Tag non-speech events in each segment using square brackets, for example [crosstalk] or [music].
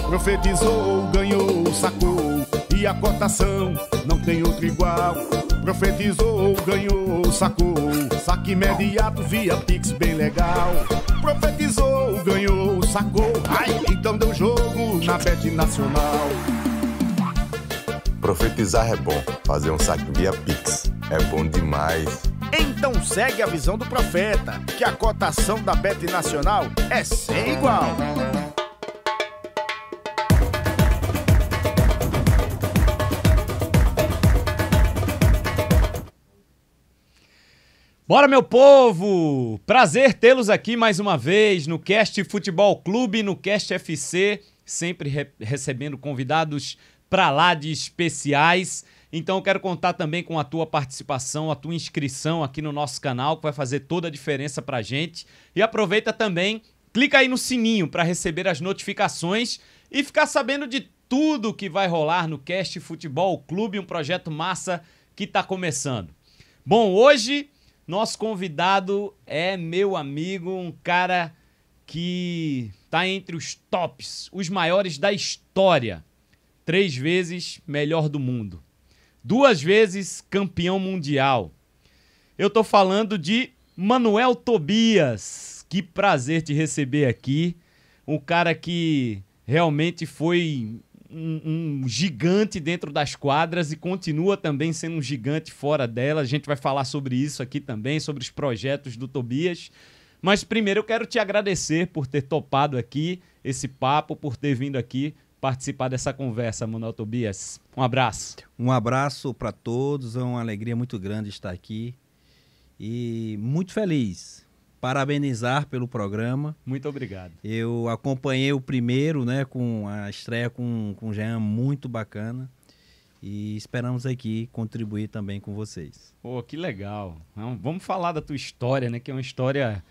Profetizou, ganhou, sacou, e a cotação não tem outro igual. Profetizou, ganhou, sacou, saque imediato via Pix, bem legal. Profetizou, ganhou, sacou, ai, então deu jogo na Bet Nacional. Profetizar é bom, fazer um saque via Pix é bom demais. Então segue a visão do profeta, que a cotação da Bet Nacional é sem igual. Bora, meu povo! Prazer tê-los aqui mais uma vez no Cast Futebol Clube, no Cast FC, sempre re recebendo convidados para lá de especiais. Então eu quero contar também com a tua participação, a tua inscrição aqui no nosso canal, que vai fazer toda a diferença pra gente. E aproveita também, clica aí no sininho para receber as notificações e ficar sabendo de tudo que vai rolar no Cast Futebol Clube, um projeto massa que está começando. Bom, hoje nosso convidado é meu amigo, um cara que está entre os tops, os maiores da história. Três vezes melhor do mundo. Duas vezes campeão mundial. Eu estou falando de Manuel Tobias. Que prazer te receber aqui. Um cara que realmente foi um, gigante dentro das quadras e continua também sendo um gigante fora dela. A gente vai falar sobre isso aqui também, sobre os projetos do Tobias. Mas primeiro eu quero te agradecer por ter topado aqui esse papo, por ter vindo aqui participar dessa conversa, Manuel Tobias. Um abraço. Um abraço para todos, é uma alegria muito grande estar aqui e muito feliz parabenizar pelo programa. Muito obrigado. Eu acompanhei o primeiro, né, com a estreia com, com o Jean, muito bacana. E esperamos aqui contribuir também com vocês. Pô, que legal. É vamos falar da tua história, né? Que é uma história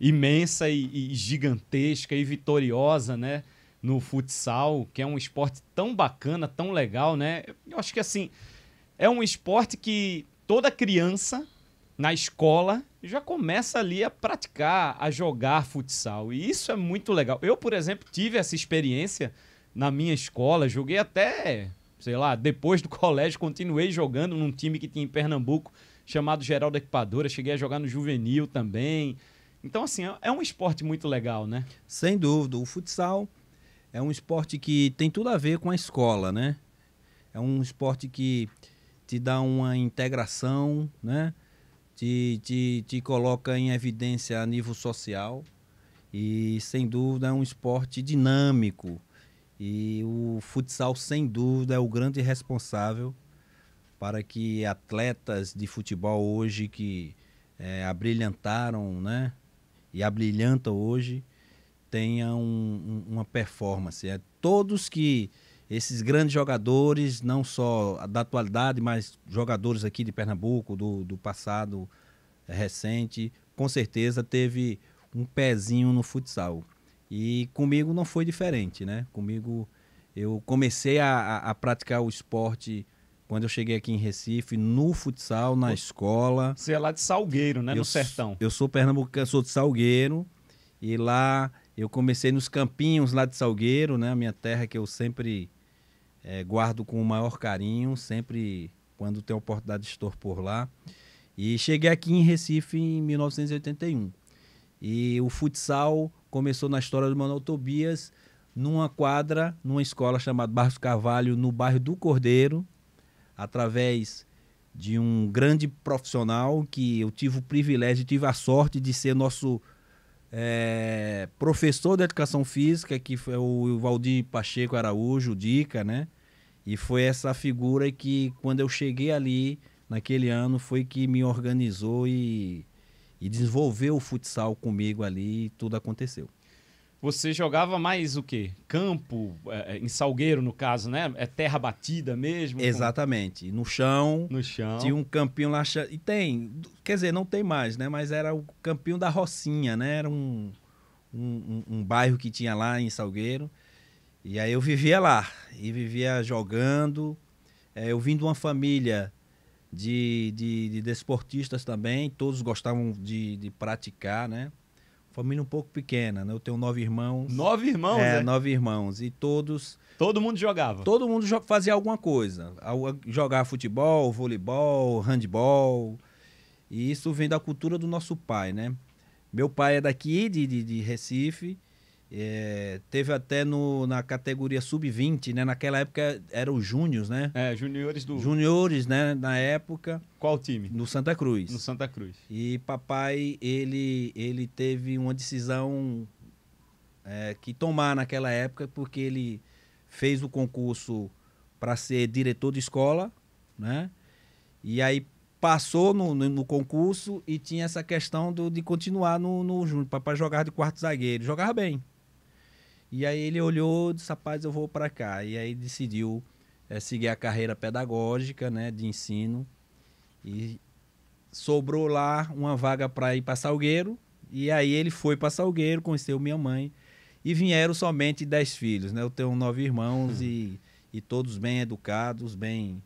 imensa e, e gigantesca e vitoriosa, né? No futsal, que é um esporte tão bacana, tão legal, né? Eu acho que assim, é um esporte que toda criança na escola já começa ali a praticar, a jogar futsal. E isso é muito legal. Eu, por exemplo, tive essa experiência na minha escola, joguei até, sei lá, depois do [laughs] colégio, continuei jogando num time que tinha em Pernambuco chamado Geraldo Equipadora, cheguei a jogar no juvenil também. Então, assim, é, é um esporte muito legal, né? Sem dúvida. O futsal é um esporte que tem tudo a ver com a escola, né? É um esporte que te dá uma integração, né? te, te, te coloca em evidência a nível social e, sem dúvida, é um esporte dinâmico. E o futsal, sem dúvida, é o grande responsável para que atletas de futebol hoje que é, abrilhantaram né, e abrilhantam hoje tenham um, um, uma performance. É, todos que esses grandes jogadores, não só da atualidade, mas jogadores aqui de Pernambuco, do, do passado eh, recente, com certeza teve um pezinho no futsal. E comigo não foi diferente, né? Comigo eu comecei a, a praticar o esporte quando eu cheguei aqui em Recife, no futsal, na escola. Você é lá de Salgueiro, né? Eu, no sertão. Eu sou pernambucano, sou de Salgueiro. E lá eu comecei nos campinhos lá de Salgueiro, né? A minha terra que eu sempre é, guardo com o maior carinho, sempre quando tenho oportunidade de estar por lá. E cheguei aqui em Recife em 1981. E o futsal começou na história do mano Tobias numa quadra, numa escola chamada Barros Carvalho, no bairro do Cordeiro, através de um grande profissional que eu tive o privilégio, tive a sorte de ser nosso é, professor de educação física, que foi o Valdir Pacheco Araújo, o Dica, né? E foi essa figura que, quando eu cheguei ali, naquele ano, foi que me organizou e, e desenvolveu o futsal comigo ali e tudo aconteceu. Você jogava mais o quê? Campo, é, em salgueiro no caso, né? É terra batida mesmo? Exatamente. Com... No chão. No chão. Tinha um campinho lá. E tem, quer dizer, não tem mais, né? Mas era o campinho da Rocinha, né? Era um, um, um, um bairro que tinha lá em Salgueiro. E aí eu vivia lá, e vivia jogando. É, eu vim de uma família de, de, de desportistas também, todos gostavam de, de praticar, né? Família um pouco pequena, né? Eu tenho nove irmãos. Nove irmãos? É, é? nove irmãos. E todos. Todo mundo jogava? Todo mundo fazia alguma coisa. Jogar futebol, voleibol, handball. E isso vem da cultura do nosso pai, né? Meu pai é daqui, de, de, de Recife, é, teve até no, na categoria sub-20, né? Naquela época eram os júniors, né? É, juniores do. Juniores, né? Na época. Qual time? No Santa Cruz. No Santa Cruz. E papai, ele, ele teve uma decisão é, que tomar naquela época, porque ele fez o concurso para ser diretor de escola, né? E aí passou no, no, no, concurso e tinha essa questão do, de continuar no, no Júnior. Papai jogava de quarto zagueiro. Jogava bem. E aí ele olhou, disse, rapaz, eu vou para cá. E aí decidiu é, seguir a carreira pedagógica, né, de ensino. E sobrou lá uma vaga para ir para Salgueiro. E aí ele foi para Salgueiro, conheceu minha mãe. E vieram somente dez filhos, né? Eu tenho nove irmãos hum. e, e todos bem educados, bem,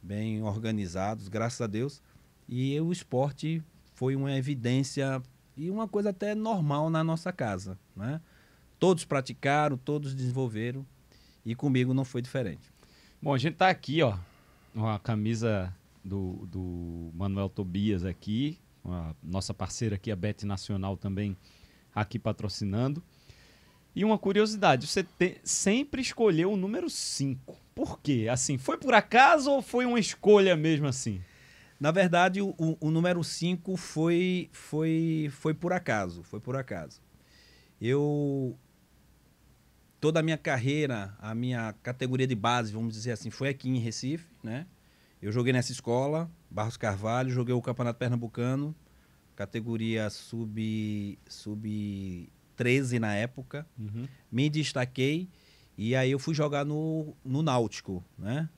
bem organizados, graças a Deus. E o esporte foi uma evidência e uma coisa até normal na nossa casa, né? Todos praticaram, todos desenvolveram e comigo não foi diferente. Bom, a gente está aqui, ó, uma camisa do, do Manuel Tobias aqui, a nossa parceira aqui, a Bet Nacional também aqui patrocinando. E uma curiosidade, você te, sempre escolheu o número 5. Por quê? Assim, foi por acaso ou foi uma escolha mesmo assim? Na verdade, o, o número 5 foi, foi, foi por acaso. Foi por acaso. Eu, toda a minha carreira, a minha categoria de base, vamos dizer assim, foi aqui em Recife, né? Eu joguei nessa escola, Barros Carvalho, joguei o Campeonato Pernambucano, categoria sub sub 13 na época. Uhum. Me destaquei e aí eu fui jogar no, no Náutico, né?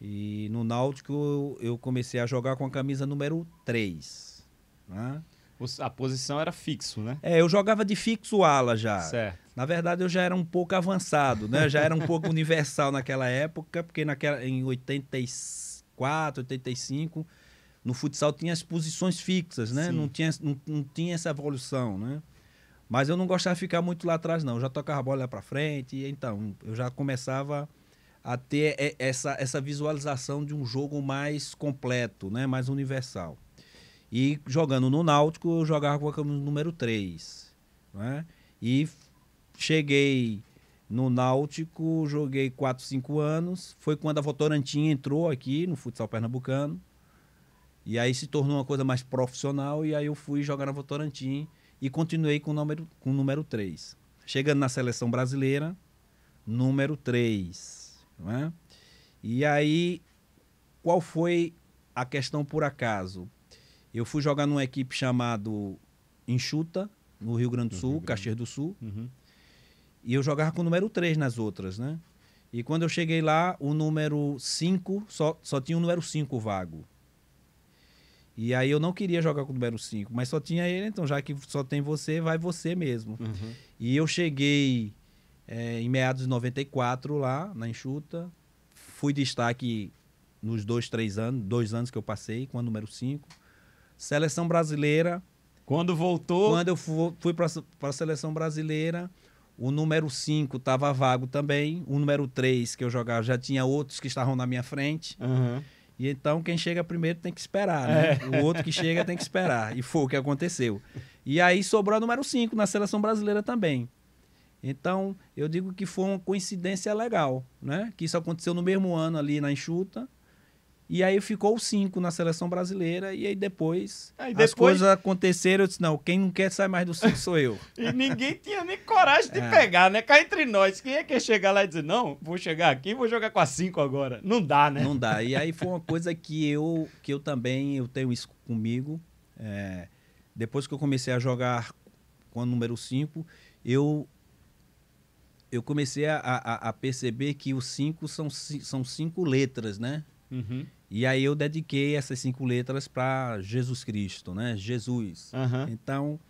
E no Náutico eu comecei a jogar com a camisa número 3, né? a posição era fixo, né? É, eu jogava de fixo ala já. Certo. Na verdade, eu já era um pouco avançado, né? já era um pouco universal naquela época, porque naquela, em 84, 85, no futsal tinha as posições fixas, né? Não tinha, não, não tinha essa evolução, né? Mas eu não gostava de ficar muito lá atrás, não. Eu já tocava a bola lá para frente, então eu já começava a ter essa, essa visualização de um jogo mais completo, né? mais universal. E jogando no Náutico, eu jogava com a camisa número 3. Né? E cheguei no Náutico, joguei 4, 5 anos. Foi quando a Votorantim entrou aqui no futsal pernambucano. E aí se tornou uma coisa mais profissional. E aí eu fui jogar na Votorantim e continuei com o número, com o número 3. Chegando na seleção brasileira, número 3. Né? E aí, qual foi a questão por acaso? Eu fui jogar numa equipe chamado Enxuta, no Rio Grande do uhum, Sul, Caxias do Sul. Uhum. E eu jogava com o número 3 nas outras, né? E quando eu cheguei lá, o número 5, só, só tinha o número 5 vago. E aí eu não queria jogar com o número 5, mas só tinha ele, então já que só tem você, vai você mesmo. Uhum. E eu cheguei é, em meados de 94 lá, na Enxuta. Fui destaque nos dois, três anos, dois anos que eu passei com o número 5. Seleção brasileira. Quando voltou. Quando eu fui para a seleção brasileira, o número 5 estava vago também. O número 3 que eu jogava já tinha outros que estavam na minha frente. Uhum. E então quem chega primeiro tem que esperar, né? É. O outro que chega tem que esperar. E foi o que aconteceu. E aí sobrou o número 5 na seleção brasileira também. Então, eu digo que foi uma coincidência legal, né? Que isso aconteceu no mesmo ano ali na enxuta. E aí ficou o cinco na seleção brasileira, e aí depois, aí depois... as coisas aconteceram. Eu disse: não, quem não quer sair mais do cinco sou eu. [laughs] e ninguém tinha nem coragem de é. pegar, né? Cá entre nós, quem é que chegar lá e dizer: não, vou chegar aqui vou jogar com a cinco agora? Não dá, né? Não dá. E aí foi uma coisa que eu, que eu também eu tenho isso comigo. É, depois que eu comecei a jogar com o número cinco eu eu comecei a, a, a, perceber que os cinco são, são cinco letras, né? Uhum. E aí eu dediquei essas cinco letras para Jesus Cristo, né? Jesus. Uhum. Então,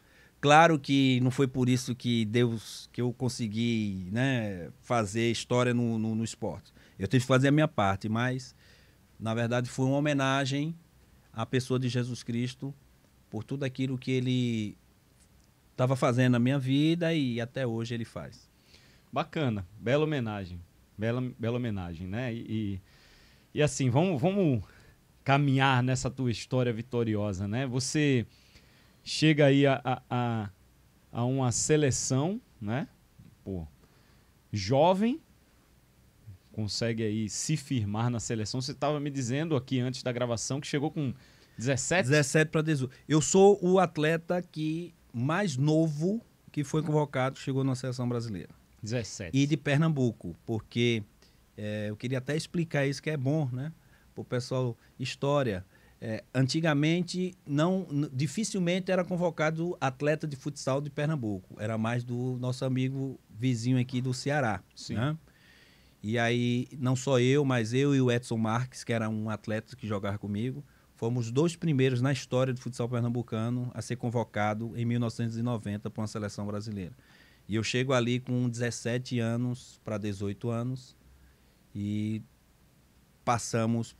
claro que não foi por isso que Deus que eu consegui, né, fazer história no, no, no esporte. Eu tive que fazer a minha parte, mas na verdade foi uma homenagem à pessoa de Jesus Cristo por tudo aquilo que ele estava fazendo na minha vida e até hoje ele faz. Bacana, bela homenagem, bela, bela homenagem, né? E, e e assim, vamos, vamos caminhar nessa tua história vitoriosa, né? Você chega aí a, a, a, a uma seleção, né? Pô, jovem, consegue aí se firmar na seleção. Você estava me dizendo aqui antes da gravação que chegou com 17? 17 para 18. Eu sou o atleta que mais novo que foi convocado, chegou na seleção brasileira. 17. E de Pernambuco, porque é, eu queria até explicar isso que é bom, né? Para o pessoal, história. É, antigamente, não, dificilmente era convocado atleta de futsal de Pernambuco. Era mais do nosso amigo vizinho aqui do Ceará. Sim. Né? E aí, não só eu, mas eu e o Edson Marques, que era um atleta que jogava comigo, fomos os dois primeiros na história do futsal pernambucano a ser convocado em 1990 para uma seleção brasileira. E eu chego ali com 17 anos para 18 anos, e passamos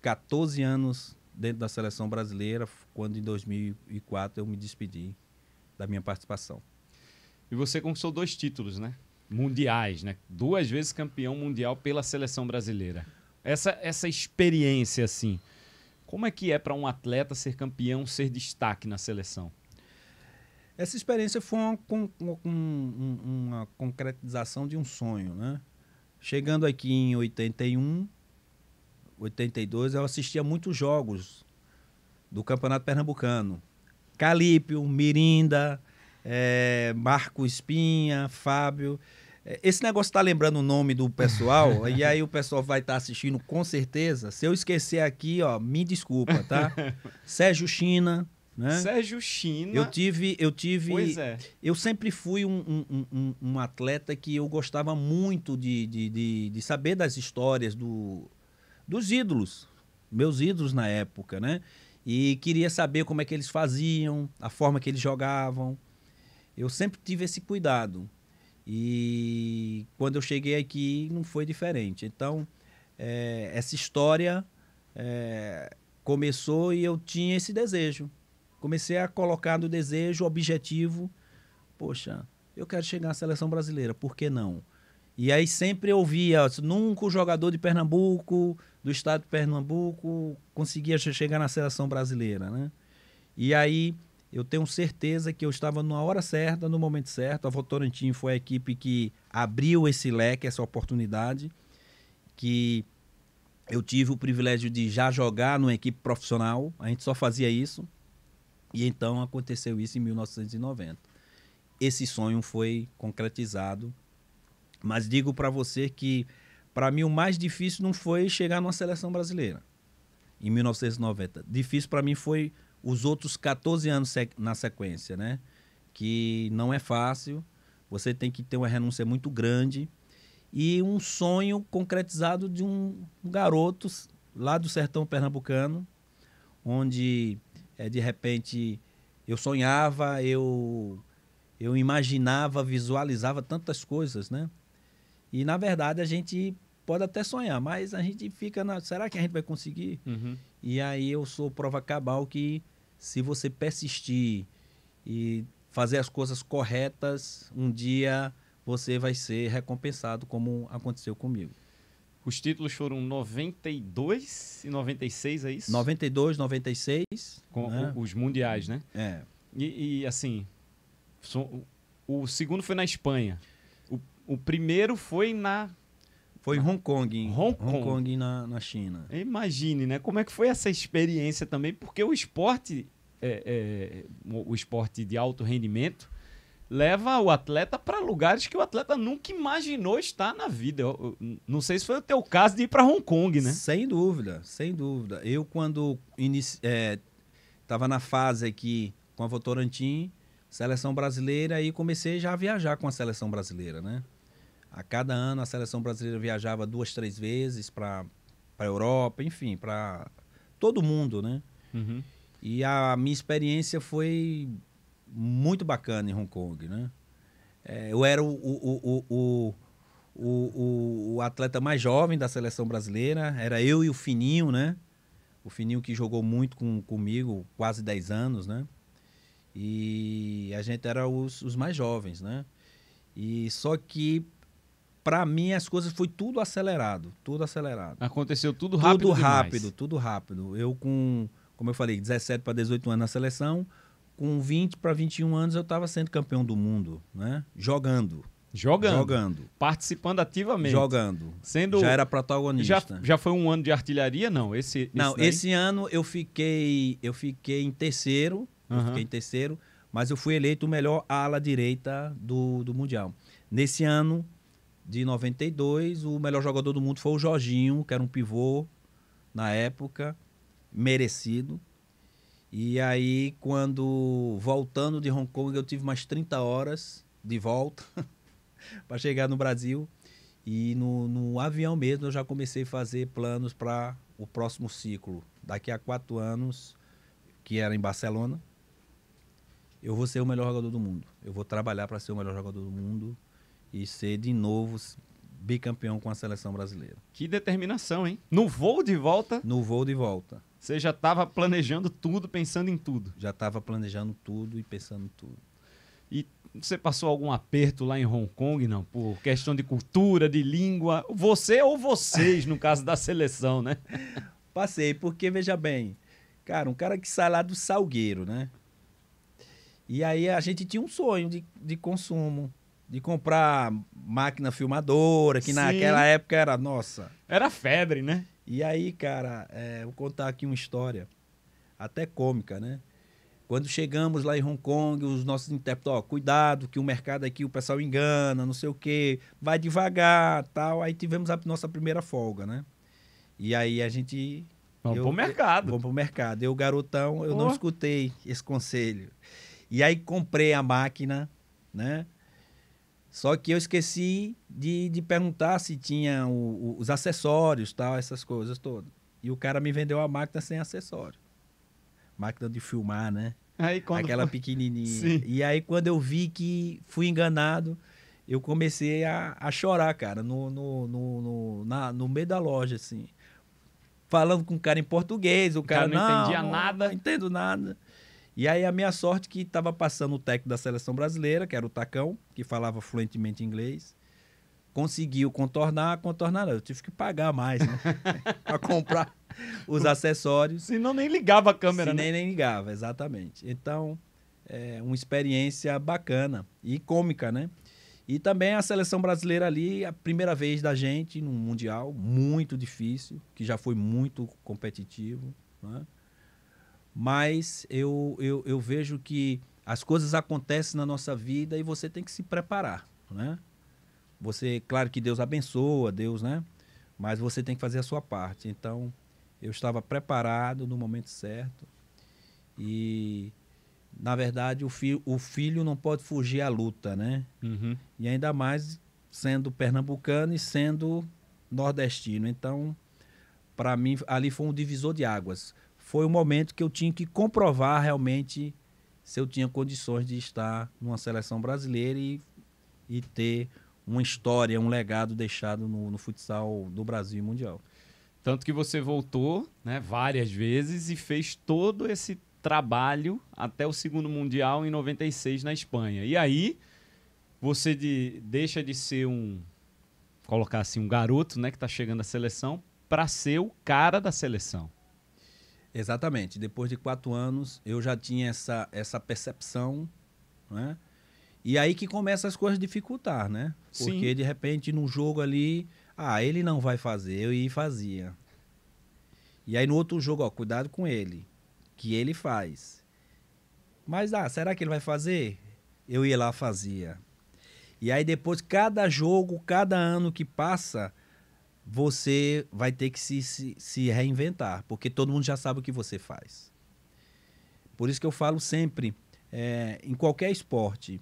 14 anos dentro da seleção brasileira, quando em 2004 eu me despedi da minha participação. E você conquistou dois títulos, né? Mundiais, né? Duas vezes campeão mundial pela seleção brasileira. Essa, essa experiência, assim, como é que é para um atleta ser campeão, ser destaque na seleção? Essa experiência foi uma, uma, uma, uma concretização de um sonho, né? Chegando aqui em 81, 82, eu assistia muitos jogos do Campeonato Pernambucano. Calípio, Mirinda, é, Marco Espinha, Fábio. Eh, esse negócio tá lembrando o nome do pessoal, [laughs] e aí o pessoal vai estar tá assistindo com certeza. Se eu esquecer aqui, ó, me desculpa, tá? [laughs] Sérgio China, né? Sérgio China. Eu tive, eu tive. Pois é. Eu sempre fui um, um, um, um atleta que eu gostava muito de, de, de, de, saber das histórias do, dos ídolos, meus ídolos na época, né? E queria saber como é que eles faziam, a forma que eles jogavam. Eu sempre tive esse cuidado. E quando eu cheguei aqui não foi diferente. Então, é, essa história é, começou e eu tinha esse desejo comecei a colocar no desejo, objetivo, poxa, eu quero chegar à seleção brasileira, por que não? E aí sempre eu via, nunca o jogador de Pernambuco, do estado de Pernambuco, conseguia chegar na seleção brasileira, né? E aí eu tenho certeza que eu estava na hora certa, no momento certo. A Votorantim foi a equipe que abriu esse leque, essa oportunidade, que eu tive o privilégio de já jogar numa equipe profissional. A gente só fazia isso. E então aconteceu isso em 1990. Esse sonho foi concretizado, mas digo para você que para mim o mais difícil não foi chegar numa seleção brasileira em 1990. Difícil para mim foi os outros 14 anos na sequência, né? Que não é fácil. Você tem que ter uma renúncia muito grande e um sonho concretizado de um garoto lá do sertão pernambucano, onde é, de repente, eu sonhava, eu, eu imaginava, visualizava tantas coisas, né? E, na verdade, a gente pode até sonhar, mas a gente fica na... Será que a gente vai conseguir? Uhum. E aí eu sou prova cabal que se você persistir e fazer as coisas corretas, um dia você vai ser recompensado, como aconteceu comigo. Os títulos foram 92 e 96, é isso? 92, 96. Com né? os mundiais, né? É. E, e assim, so, o segundo foi na Espanha. O, o primeiro foi na. Foi em Hong Kong. Em Hong, Kong. Hong Kong na, na China. Imagine, né? Como é que foi essa experiência também? Porque o esporte, é, é, o esporte de alto rendimento, leva o atleta para lugares que o atleta nunca imaginou estar na vida. Eu, eu, não sei se foi o teu caso de ir para Hong Kong, né? Sem dúvida, sem dúvida. Eu, quando estava é, na fase aqui com a Votorantim, seleção brasileira, e comecei já a viajar com a seleção brasileira, né? A cada ano a seleção brasileira viajava duas, três vezes para a Europa, enfim, para todo mundo, né? Uhum. E a minha experiência foi muito bacana em Hong Kong, né? É, eu era o, o, o, o, o atleta mais jovem da seleção brasileira, era eu e o Fininho, né? O Fininho que jogou muito com, comigo, quase 10 anos, né? E a gente era os, os mais jovens, né? E só que para mim as coisas foi tudo acelerado, tudo acelerado. Aconteceu tudo rápido. Tudo rápido, demais. tudo rápido. Eu com, como eu falei, 17 para 18 anos na seleção, com 20 para 21 anos eu estava sendo campeão do mundo, né? Jogando. Jogando. Jogando. Participando ativamente. Jogando. Sendo já era protagonista. Já, já foi um ano de artilharia? Não, esse, esse Não, daí? esse ano eu fiquei eu fiquei em terceiro, uhum. eu fiquei em terceiro, mas eu fui eleito o melhor ala direita do, do mundial. Nesse ano de 92, o melhor jogador do mundo foi o Jorginho, que era um pivô na época, merecido. E aí, quando voltando de Hong Kong, eu tive mais 30 horas de volta [laughs] para chegar no Brasil. E no, no avião mesmo, eu já comecei a fazer planos para o próximo ciclo. Daqui a quatro anos, que era em Barcelona, eu vou ser o melhor jogador do mundo. Eu vou trabalhar para ser o melhor jogador do mundo e ser de novo bicampeão com a seleção brasileira. Que determinação, hein? No voo de volta? No voo de volta. Você já estava planejando tudo, pensando em tudo? Já estava planejando tudo e pensando em tudo. E você passou algum aperto lá em Hong Kong, não? Por questão de cultura, de língua? Você ou vocês, no caso da seleção, né? [laughs] Passei, porque veja bem, cara, um cara que sai lá do Salgueiro, né? E aí a gente tinha um sonho de, de consumo, de comprar máquina filmadora, que Sim. naquela época era, nossa. Era febre, né? E aí, cara, é, vou contar aqui uma história, até cômica, né? Quando chegamos lá em Hong Kong, os nossos intérpretes, ó, cuidado, que o mercado aqui o pessoal engana, não sei o quê, vai devagar, tal. Aí tivemos a nossa primeira folga, né? E aí a gente. Vamos eu, pro mercado. Eu, vamos pro mercado. Eu, garotão, eu não escutei esse conselho. E aí comprei a máquina, né? Só que eu esqueci de, de perguntar se tinha o, o, os acessórios, tal, essas coisas todas. E o cara me vendeu a máquina sem acessório. Máquina de filmar, né? Aí, Aquela foi... pequenininha. Sim. E aí quando eu vi que fui enganado, eu comecei a, a chorar, cara, no, no, no, no, na, no meio da loja, assim. Falando com o cara em português, o cara, o cara não, não entendia não, nada. Não entendo nada. E aí a minha sorte que estava passando o técnico da seleção brasileira, que era o Tacão, que falava fluentemente inglês, conseguiu contornar, contornar não, eu tive que pagar mais, né? [laughs] para comprar os acessórios. não nem ligava a câmera, Se né? Nem, nem ligava, exatamente. Então, é uma experiência bacana e cômica, né? E também a seleção brasileira ali, a primeira vez da gente no Mundial, muito difícil, que já foi muito competitivo, né? mas eu, eu, eu vejo que as coisas acontecem na nossa vida e você tem que se preparar, né? Você, claro que Deus abençoa, Deus, né? Mas você tem que fazer a sua parte. Então, eu estava preparado no momento certo e na verdade, o, fi o filho não pode fugir à luta, né? Uhum. E ainda mais sendo pernambucano e sendo nordestino. Então, para mim, ali foi um divisor de águas foi o momento que eu tinha que comprovar realmente se eu tinha condições de estar numa seleção brasileira e, e ter uma história, um legado deixado no, no futsal do Brasil e mundial. Tanto que você voltou né, várias vezes e fez todo esse trabalho até o segundo Mundial em 96 na Espanha. E aí você de, deixa de ser um, colocar assim, um garoto né, que está chegando à seleção para ser o cara da seleção. Exatamente. Depois de quatro anos, eu já tinha essa, essa percepção, né? E aí que começa as coisas dificultar, né? Porque Sim. de repente num jogo ali, ah, ele não vai fazer, eu ia e fazia. E aí no outro jogo, ó, cuidado com ele, que ele faz. Mas ah, será que ele vai fazer? Eu ia lá fazia. E aí depois cada jogo, cada ano que passa, você vai ter que se, se, se, reinventar, porque todo mundo já sabe o que você faz. Por isso que eu falo sempre, é, em qualquer esporte,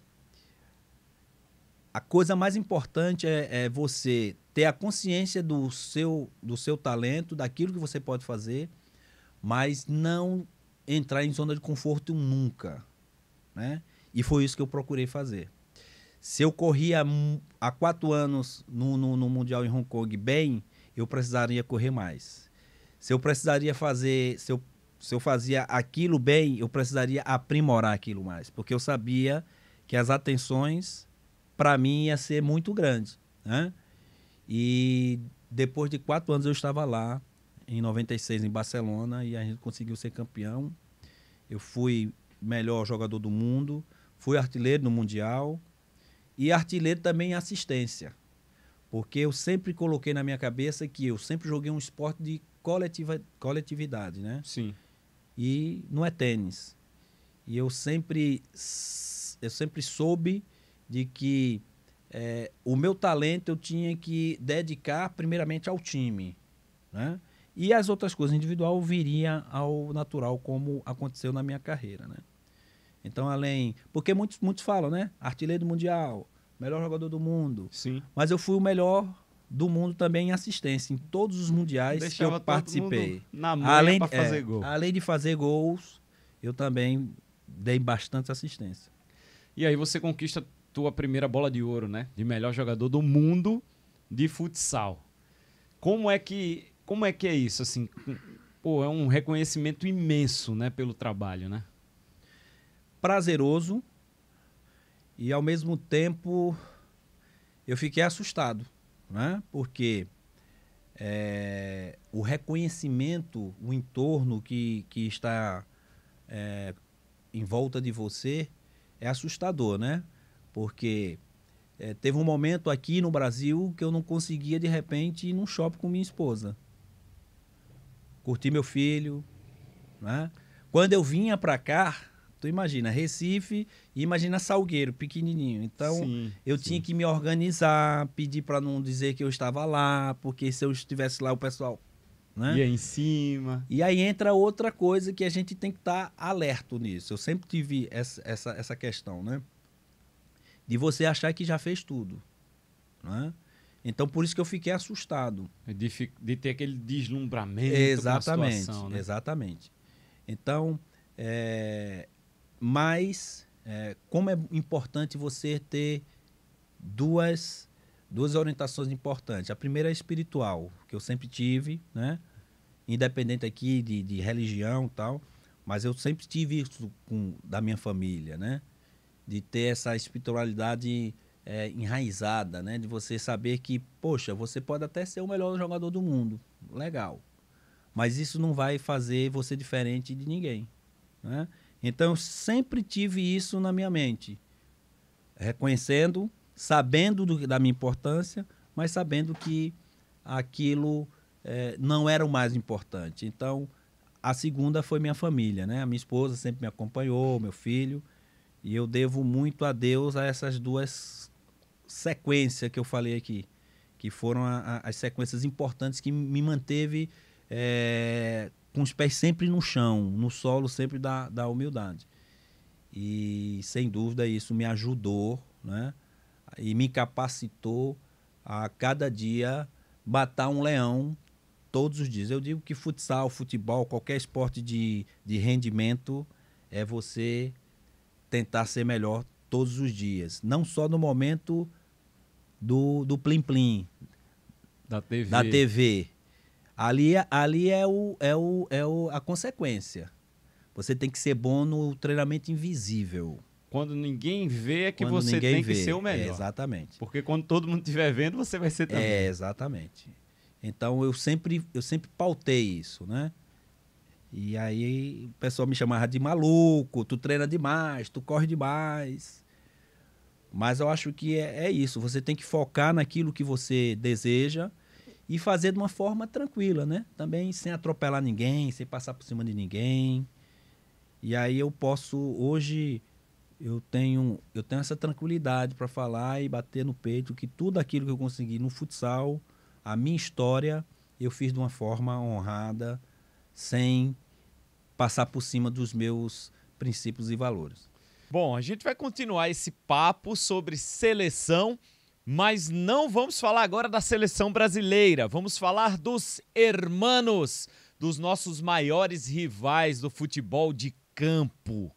a coisa mais importante é, é, você ter a consciência do seu, do seu talento, daquilo que você pode fazer, mas não entrar em zona de conforto nunca. Né? E foi isso que eu procurei fazer. Se eu corria há quatro anos no, no, no Mundial em Hong Kong bem, eu precisaria correr mais. Se eu precisaria fazer, se eu, se eu fazia aquilo bem, eu precisaria aprimorar aquilo mais, porque eu sabia que as atenções para mim ia ser muito grande, né? E depois de quatro anos eu estava lá em 96 em Barcelona e a gente conseguiu ser campeão. Eu fui melhor jogador do mundo, fui artilheiro no mundial e artilheiro também é assistência. Porque eu sempre coloquei na minha cabeça que eu sempre joguei um esporte de coletiva, coletividade, né? Sim. E não é tênis. E eu sempre, eu sempre soube de que é, o meu talento eu tinha que dedicar primeiramente ao time, né? E as outras coisas individual viria ao natural, como aconteceu na minha carreira, né? Então, além. Porque muitos, muitos falam, né? Artilheiro mundial, melhor jogador do mundo. Sim. Mas eu fui o melhor do mundo também em assistência, em todos os mundiais Deixava que eu participei. Na mão além, é, fazer é, Além de fazer gols, eu também dei bastante assistência. E aí você conquista tua primeira bola de ouro, né? De melhor jogador do mundo de futsal. Como é que, como é que é isso assim? Pô, é um reconhecimento imenso, né, pelo trabalho, né? prazeroso e ao mesmo tempo eu fiquei assustado, né? Porque é, o reconhecimento, o entorno que, que está é, em volta de você é assustador, né? Porque é, teve um momento aqui no Brasil que eu não conseguia de repente ir num shopping com minha esposa, curtir meu filho, né? Quando eu vinha para cá, Tu imagina Recife e imagina Salgueiro, pequenininho. Então, sim, eu sim. tinha que me organizar, pedir para não dizer que eu estava lá, porque se eu estivesse lá, o pessoal. Né? E em cima. E aí entra outra coisa que a gente tem que estar tá alerta nisso. Eu sempre tive essa, essa, essa questão, né? De você achar que já fez tudo. Né? Então, por isso que eu fiquei assustado. É de, de ter aquele deslumbramento. Exatamente. Situação, né? Exatamente. Então, é, mas é, como é importante você ter duas, duas orientações importantes. A primeira é espiritual, que eu sempre tive, né? Independente aqui de, de religião e tal, mas eu sempre tive isso com, da minha família, né? De ter essa espiritualidade é, enraizada, né? De você saber que, poxa, você pode até ser o melhor jogador do mundo, legal. Mas isso não vai fazer você diferente de ninguém, né? Então, eu sempre tive isso na minha mente, reconhecendo, sabendo do, da minha importância, mas sabendo que aquilo é, não era o mais importante. Então, a segunda foi minha família, né? A minha esposa sempre me acompanhou, meu filho, e eu devo muito a Deus a essas duas sequências que eu falei aqui, que foram a, a, as sequências importantes que me manteve é, com os pés sempre no chão, no solo sempre da, da humildade. E sem dúvida isso me ajudou, né? E me capacitou a cada dia matar um leão todos os dias. Eu digo que futsal, futebol, qualquer esporte de, de rendimento é você tentar ser melhor todos os dias. Não só no momento do, do plim-plim. Da TV. Da TV. Ali, ali é, o, é, o, é o, a consequência. Você tem que ser bom no treinamento invisível. Quando ninguém vê é que quando você tem vê. que ser o melhor. É, exatamente. Porque quando todo mundo estiver vendo, você vai ser também. É, exatamente. Então eu sempre, eu sempre pautei isso, né? E aí o pessoal me chamava de maluco, tu treina demais, tu corre demais. Mas eu acho que é, é isso, você tem que focar naquilo que você deseja e fazer de uma forma tranquila, né? Também sem atropelar ninguém, sem passar por cima de ninguém. E aí eu posso hoje eu tenho eu tenho essa tranquilidade para falar e bater no peito que tudo aquilo que eu consegui no futsal, a minha história, eu fiz de uma forma honrada, sem passar por cima dos meus princípios e valores. Bom, a gente vai continuar esse papo sobre seleção mas não vamos falar agora da seleção brasileira, vamos falar dos hermanos, dos nossos maiores rivais do futebol de campo.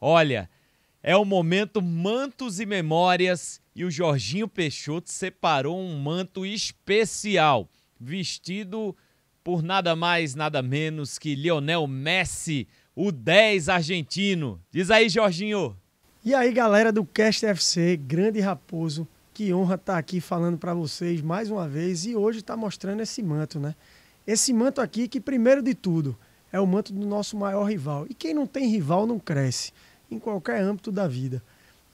Olha, é o momento Mantos e Memórias e o Jorginho Peixoto separou um manto especial, vestido por nada mais, nada menos que Lionel Messi, o 10 argentino. Diz aí, Jorginho. E aí, galera do Cast FC, grande Raposo. Que honra estar tá aqui falando para vocês mais uma vez e hoje está mostrando esse manto, né? Esse manto aqui que, primeiro de tudo, é o manto do nosso maior rival. E quem não tem rival não cresce, em qualquer âmbito da vida.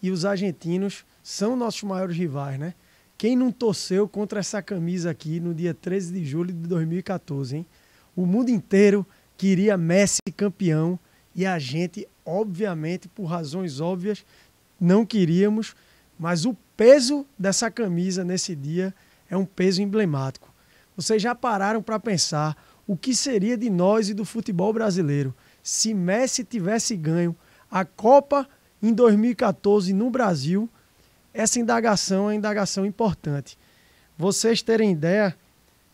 E os argentinos são nossos maiores rivais, né? Quem não torceu contra essa camisa aqui no dia 13 de julho de 2014, hein? O mundo inteiro queria Messi campeão e a gente, obviamente, por razões óbvias, não queríamos, mas o peso dessa camisa nesse dia é um peso emblemático. Vocês já pararam para pensar o que seria de nós e do futebol brasileiro se Messi tivesse ganho a Copa em 2014 no Brasil? Essa indagação é indagação importante. Vocês terem ideia,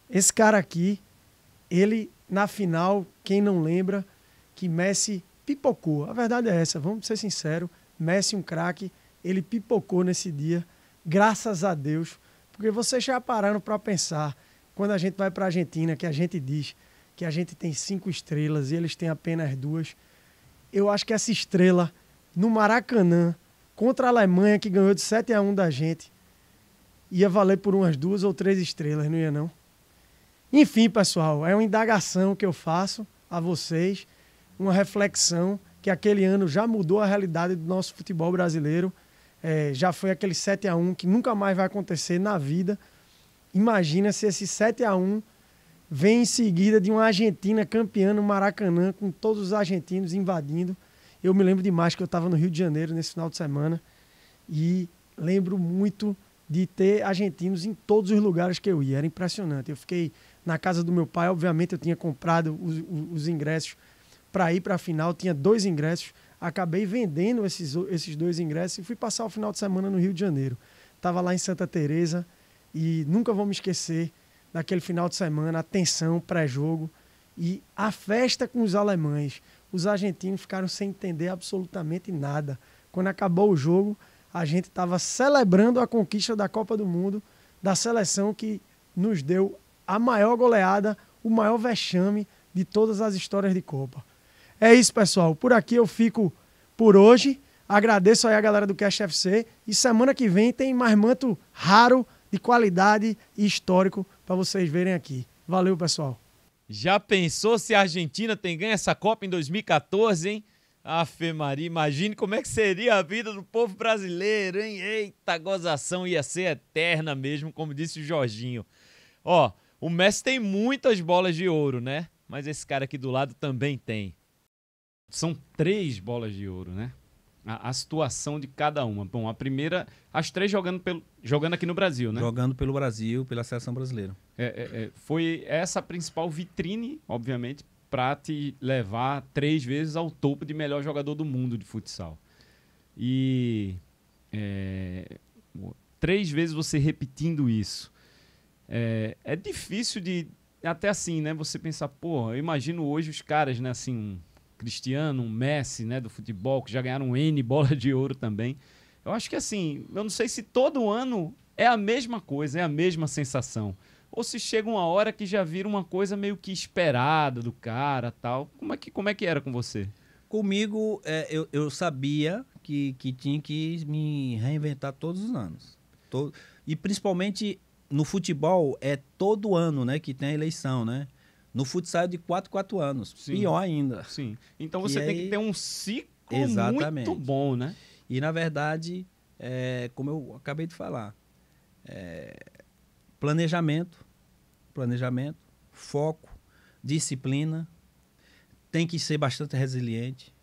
esse cara aqui, ele na final, quem não lembra que Messi pipocou. A verdade é essa, vamos ser sinceros, Messi um craque, ele pipocou nesse dia Graças a Deus. Porque vocês já pararam para pensar, quando a gente vai para a Argentina, que a gente diz que a gente tem cinco estrelas e eles têm apenas duas. Eu acho que essa estrela no Maracanã, contra a Alemanha, que ganhou de 7 a 1 da gente, ia valer por umas duas ou três estrelas, não ia não? Enfim, pessoal, é uma indagação que eu faço a vocês, uma reflexão que aquele ano já mudou a realidade do nosso futebol brasileiro. É, já foi aquele 7 a 1 que nunca mais vai acontecer na vida. Imagina se esse 7 a 1 vem em seguida de uma Argentina campeã no Maracanã, com todos os argentinos invadindo. Eu me lembro demais que eu estava no Rio de Janeiro nesse final de semana e lembro muito de ter argentinos em todos os lugares que eu ia. Era impressionante. Eu fiquei na casa do meu pai, obviamente eu tinha comprado os, os ingressos para ir para a final, tinha dois ingressos acabei vendendo esses, esses dois ingressos e fui passar o final de semana no Rio de Janeiro. Estava lá em Santa Teresa e nunca vou me esquecer daquele final de semana, a tensão pré-jogo e a festa com os alemães. Os argentinos ficaram sem entender absolutamente nada. Quando acabou o jogo, a gente estava celebrando a conquista da Copa do Mundo, da seleção que nos deu a maior goleada, o maior vexame de todas as histórias de Copa. É isso, pessoal. Por aqui eu fico por hoje. Agradeço aí a galera do Cash FC. E semana que vem tem mais manto raro, de qualidade e histórico para vocês verem aqui. Valeu, pessoal. Já pensou se a Argentina tem ganho essa Copa em 2014, hein? Afe Maria, imagine como é que seria a vida do povo brasileiro, hein? Eita, gozação ia ser eterna mesmo, como disse o Jorginho. Ó, o Messi tem muitas bolas de ouro, né? Mas esse cara aqui do lado também tem são três bolas de ouro, né? A, a, situação de cada uma. Bom, a primeira, as três jogando, pelo, jogando aqui no Brasil, né? Jogando pelo Brasil, pela seleção brasileira. É, é, é, foi essa a principal vitrine, obviamente, para te levar três vezes ao topo de melhor jogador do mundo de futsal. E é, três vezes você repetindo isso. É, é difícil de. Até assim, né? Você pensar, pô, eu imagino hoje os caras, né? Assim, Cristiano, um Messi, né, do futebol, que já ganharam N bola de ouro também. Eu acho que assim, eu não sei se todo ano é a mesma coisa, é a mesma sensação. Ou se chega uma hora que já vira uma coisa meio que esperada do cara tal. Como é que, como é que era com você? Comigo, é, eu, eu sabia que, que tinha que me reinventar todos os anos. Todo, e principalmente no futebol, é todo ano né, que tem a eleição, né? No futsal é de 4, 4 anos. Sim. Pior ainda. Sim. Então você tem aí... que ter um ciclo Exatamente. muito bom, né? E na verdade, é, como eu acabei de falar, é, planejamento, planejamento, foco, disciplina, tem que ser bastante resiliente,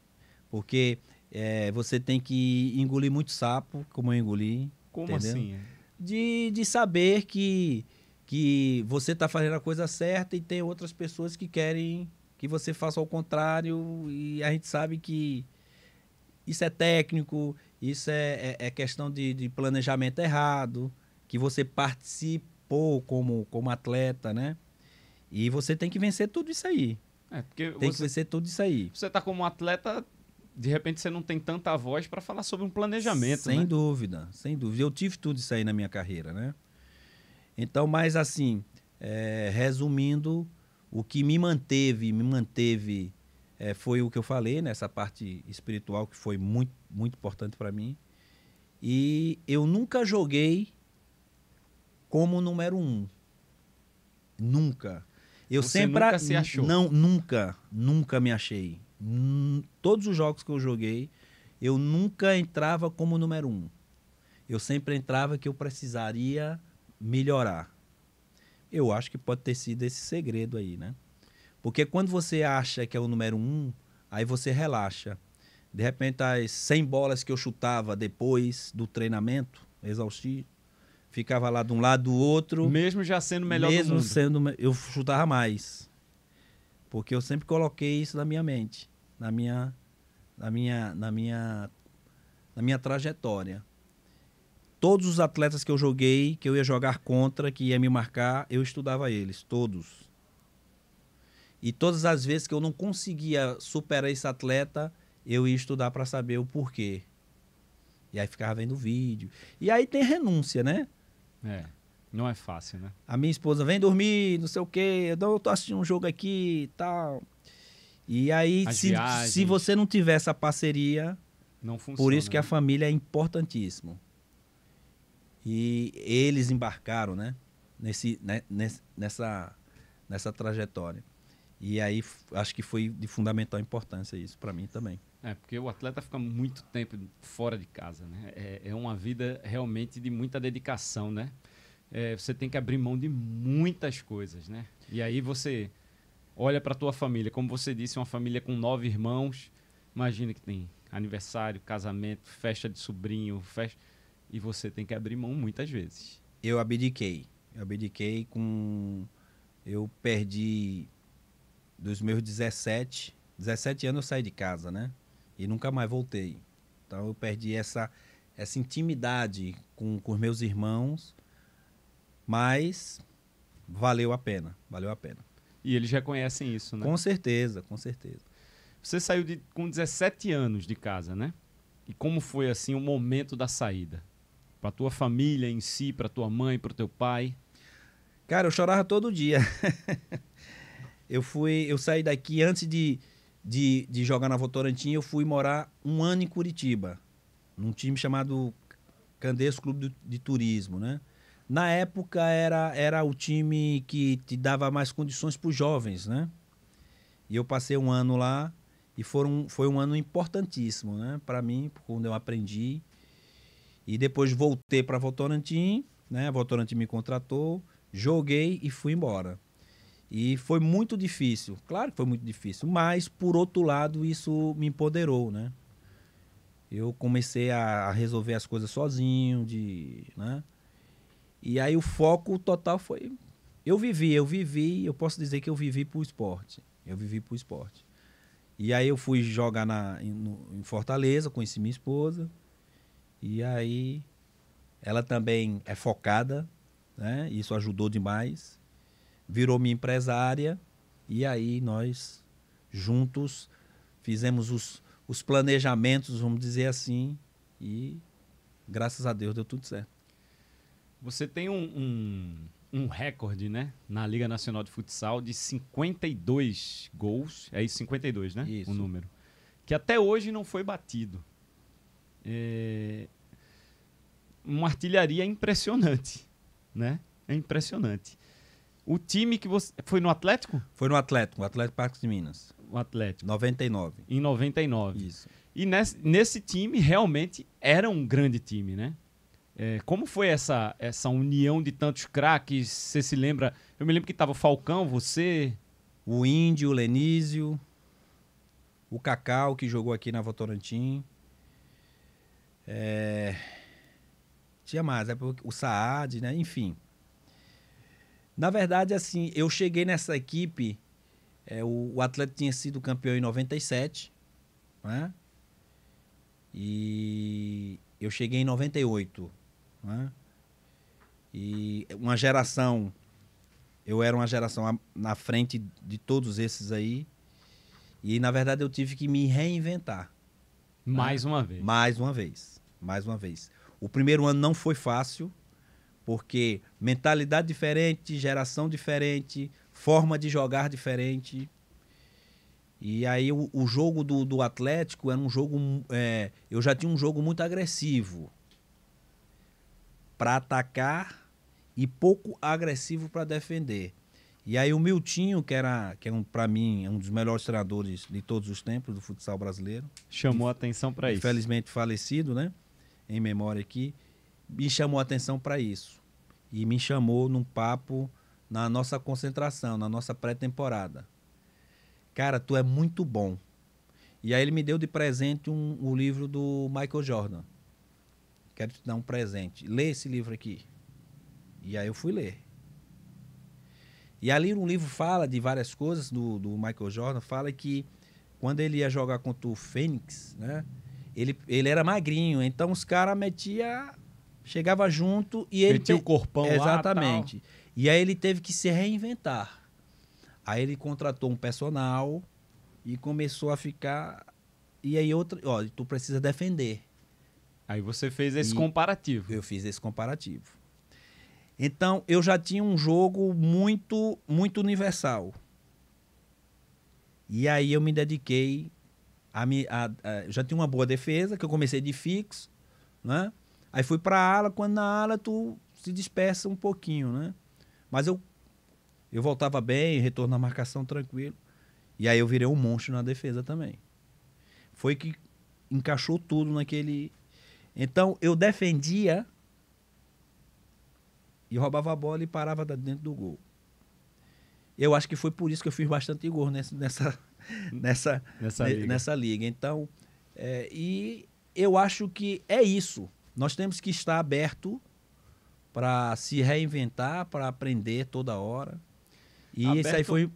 porque é, você tem que engolir muito sapo, como eu engoli. Como entendeu? assim? De, de saber que que você está fazendo a coisa certa e tem outras pessoas que querem que você faça ao contrário e a gente sabe que isso é técnico, isso é, é, é questão de, de, planejamento errado, que você participou como, como atleta, né? E você tem que vencer tudo isso aí. É, porque tem você, que vencer tudo isso aí. Você está como atleta, de repente você não tem tanta voz para falar sobre um planejamento, Sem né? dúvida, sem dúvida. Eu tive tudo isso aí na minha carreira, né? Então, mas assim, é, resumindo, o que me manteve, me manteve é, foi o que eu falei, nessa né? parte espiritual que foi muito, muito importante para mim. E eu nunca joguei como número um. Nunca. Eu Você sempre nunca se achou. Não, nunca, nunca me achei. todos os jogos que eu joguei, eu nunca entrava como número um. Eu sempre entrava que eu precisaria melhorar. Eu acho que pode ter sido esse segredo aí, né? Porque quando você acha que é o número um, aí você relaxa. De repente, as 100 bolas que eu chutava depois do treinamento exaustivo, ficava lá de um lado do outro. Mesmo já sendo melhor mesmo sendo eu chutava mais. Porque eu sempre coloquei isso na minha mente, na minha na minha na minha na minha trajetória todos os atletas que eu joguei, que eu ia jogar contra, que ia me marcar, eu estudava eles, todos. E todas as vezes que eu não conseguia superar esse atleta, eu ia estudar para saber o porquê. E aí ficava vendo vídeo. E aí tem renúncia, né? É. Não é fácil, né? A minha esposa vem dormir, não sei o quê, eu tô assistindo um jogo aqui e tal. E aí, se, se você não tiver essa parceria, não funciona. Por isso que a né? família é importantíssimo. E eles embarcaram, né? Nesse, né, nessa, nessa trajetória. E aí acho que foi de fundamental importância isso para mim também. É, porque o atleta fica muito tempo fora de casa, né? É, é uma vida realmente de muita dedicação, né? É, você tem que abrir mão de muitas coisas, né? E aí você olha para tua família, como você disse, uma família com nove irmãos, imagina que tem aniversário, casamento, festa de sobrinho, festa e você tem que abrir mão muitas vezes. Eu abdiquei. Eu abdiquei com. Eu perdi dos meus 17. 17 anos eu saí de casa, né? E nunca mais voltei. Então eu perdi essa, essa intimidade com, com os meus irmãos, mas valeu a pena. Valeu a pena. E eles reconhecem isso, né? Com certeza, com certeza. Você saiu de, com 17 anos de casa, né? E como foi assim o momento da saída? para tua família em si, para tua mãe, para o teu pai? Cara, eu chorava todo dia. [laughs] eu fui, eu saí daqui antes de, de, de jogar na Votorantim, eu fui morar um ano em Curitiba, num time chamado Candeias Clube de, de Turismo, né? Na época era, era o time que te dava mais condições para os jovens, né? E eu passei um ano lá e foram, foi um ano importantíssimo, né? Para mim, quando eu aprendi e depois voltei para Votorantim, né? A Votorantim me contratou, joguei e fui embora. E foi muito difícil, claro que foi muito difícil, mas por outro lado isso me empoderou, né? Eu comecei a resolver as coisas sozinho, de, né? E aí o foco total foi eu vivi, eu vivi, eu posso dizer que eu vivi pro esporte. Eu vivi pro esporte. E aí eu fui jogar na, em, no, em Fortaleza, conheci minha esposa, e aí ela também é focada, né? Isso ajudou demais. Virou minha empresária e aí nós juntos fizemos os, os planejamentos, vamos dizer assim, e graças a Deus deu tudo certo. Você tem um, um, um, recorde, né? Na Liga Nacional de Futsal de 52 gols. É isso, 52, né? Isso. O número. Que até hoje não foi batido é, uma artilharia impressionante, né? É impressionante. O time que você. Foi no Atlético? Foi no Atlético, o Atlético Parques de Minas. O Atlético. 99. Em 99. Isso. E nesse, nesse time realmente era um grande time, né? É, como foi essa, essa união de tantos craques? Você se lembra? Eu me lembro que estava Falcão, você. O Índio, o Lenísio, o Cacau, que jogou aqui na Votorantim. É, tinha mais, né? o Saad, né? Enfim. Na verdade, assim, eu cheguei nessa equipe. É, o, o Atlético tinha sido campeão em 97, né? E eu cheguei em 98, né? E uma geração, eu era uma geração na frente de todos esses aí. E na verdade eu tive que me reinventar. Mais né? uma vez. Mais uma vez. Mais uma vez. O primeiro ano não foi fácil, porque mentalidade diferente, geração diferente, forma de jogar diferente. E aí o, o jogo do, do Atlético era um jogo. É, eu já tinha um jogo muito agressivo para atacar e pouco agressivo para defender. E aí o Miltinho, que era, que é um, para mim, é um dos melhores treinadores de todos os tempos do futsal brasileiro. Chamou a atenção para isso. Infelizmente falecido, né? Em memória aqui, me chamou a atenção para isso. E me chamou num papo na nossa concentração, na nossa pré-temporada. Cara, tu é muito bom. E aí ele me deu de presente um, um livro do Michael Jordan. Quero te dar um presente. Lê esse livro aqui. E aí eu fui ler. E ali no livro fala de várias coisas do, do Michael Jordan, fala que quando ele ia jogar contra o Fênix, né? Ele, ele era magrinho, então os caras metia chegava junto e ele metia o corpão exatamente. Lá, e aí ele teve que se reinventar. Aí ele contratou um personal e começou a ficar e aí outra, ó, tu precisa defender. Aí você fez esse e comparativo. Eu fiz esse comparativo. Então eu já tinha um jogo muito, muito universal. E aí eu me dediquei a, me, a, a já tinha uma boa defesa que eu comecei de fixo, né? Aí fui para ala, quando na ala tu se dispersa um pouquinho, né? Mas eu eu voltava bem, retorno na marcação tranquilo. E aí eu virei um monstro na defesa também. Foi que encaixou tudo naquele. Então eu defendia e roubava a bola e parava dentro do gol. Eu acho que foi por isso que eu fiz bastante gol [laughs] nessa, nessa, nessa, nessa, liga. nessa liga. Então, é, e eu acho que é isso. Nós temos que estar aberto para se reinventar, para aprender toda hora. E aberto... isso aí foi.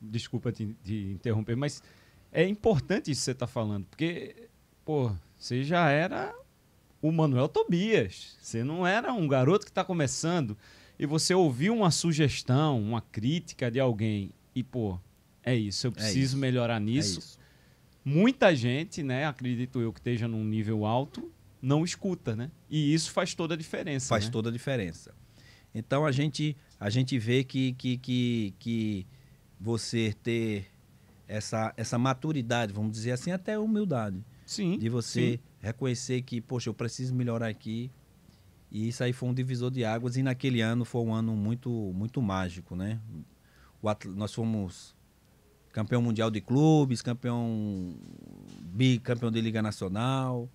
Desculpa te, te interromper, mas é importante isso que você está falando, porque, pô, você já era o Manuel Tobias. Você não era um garoto que está começando e você ouviu uma sugestão, uma crítica de alguém e, pô, é isso, eu é preciso é isso. melhorar é nisso. É Muita gente, né, acredito eu que esteja num nível alto, não escuta, né? E isso faz toda a diferença. Faz né? toda a diferença. Então a gente, a gente vê que, que, que, que você ter essa, essa maturidade, vamos dizer assim, até humildade. Sim. De você sim reconhecer que, poxa, eu preciso melhorar aqui. E isso aí foi um divisor de águas e naquele ano foi um ano muito muito mágico, né? nós fomos campeão mundial de clubes, campeão bicampeão de liga nacional,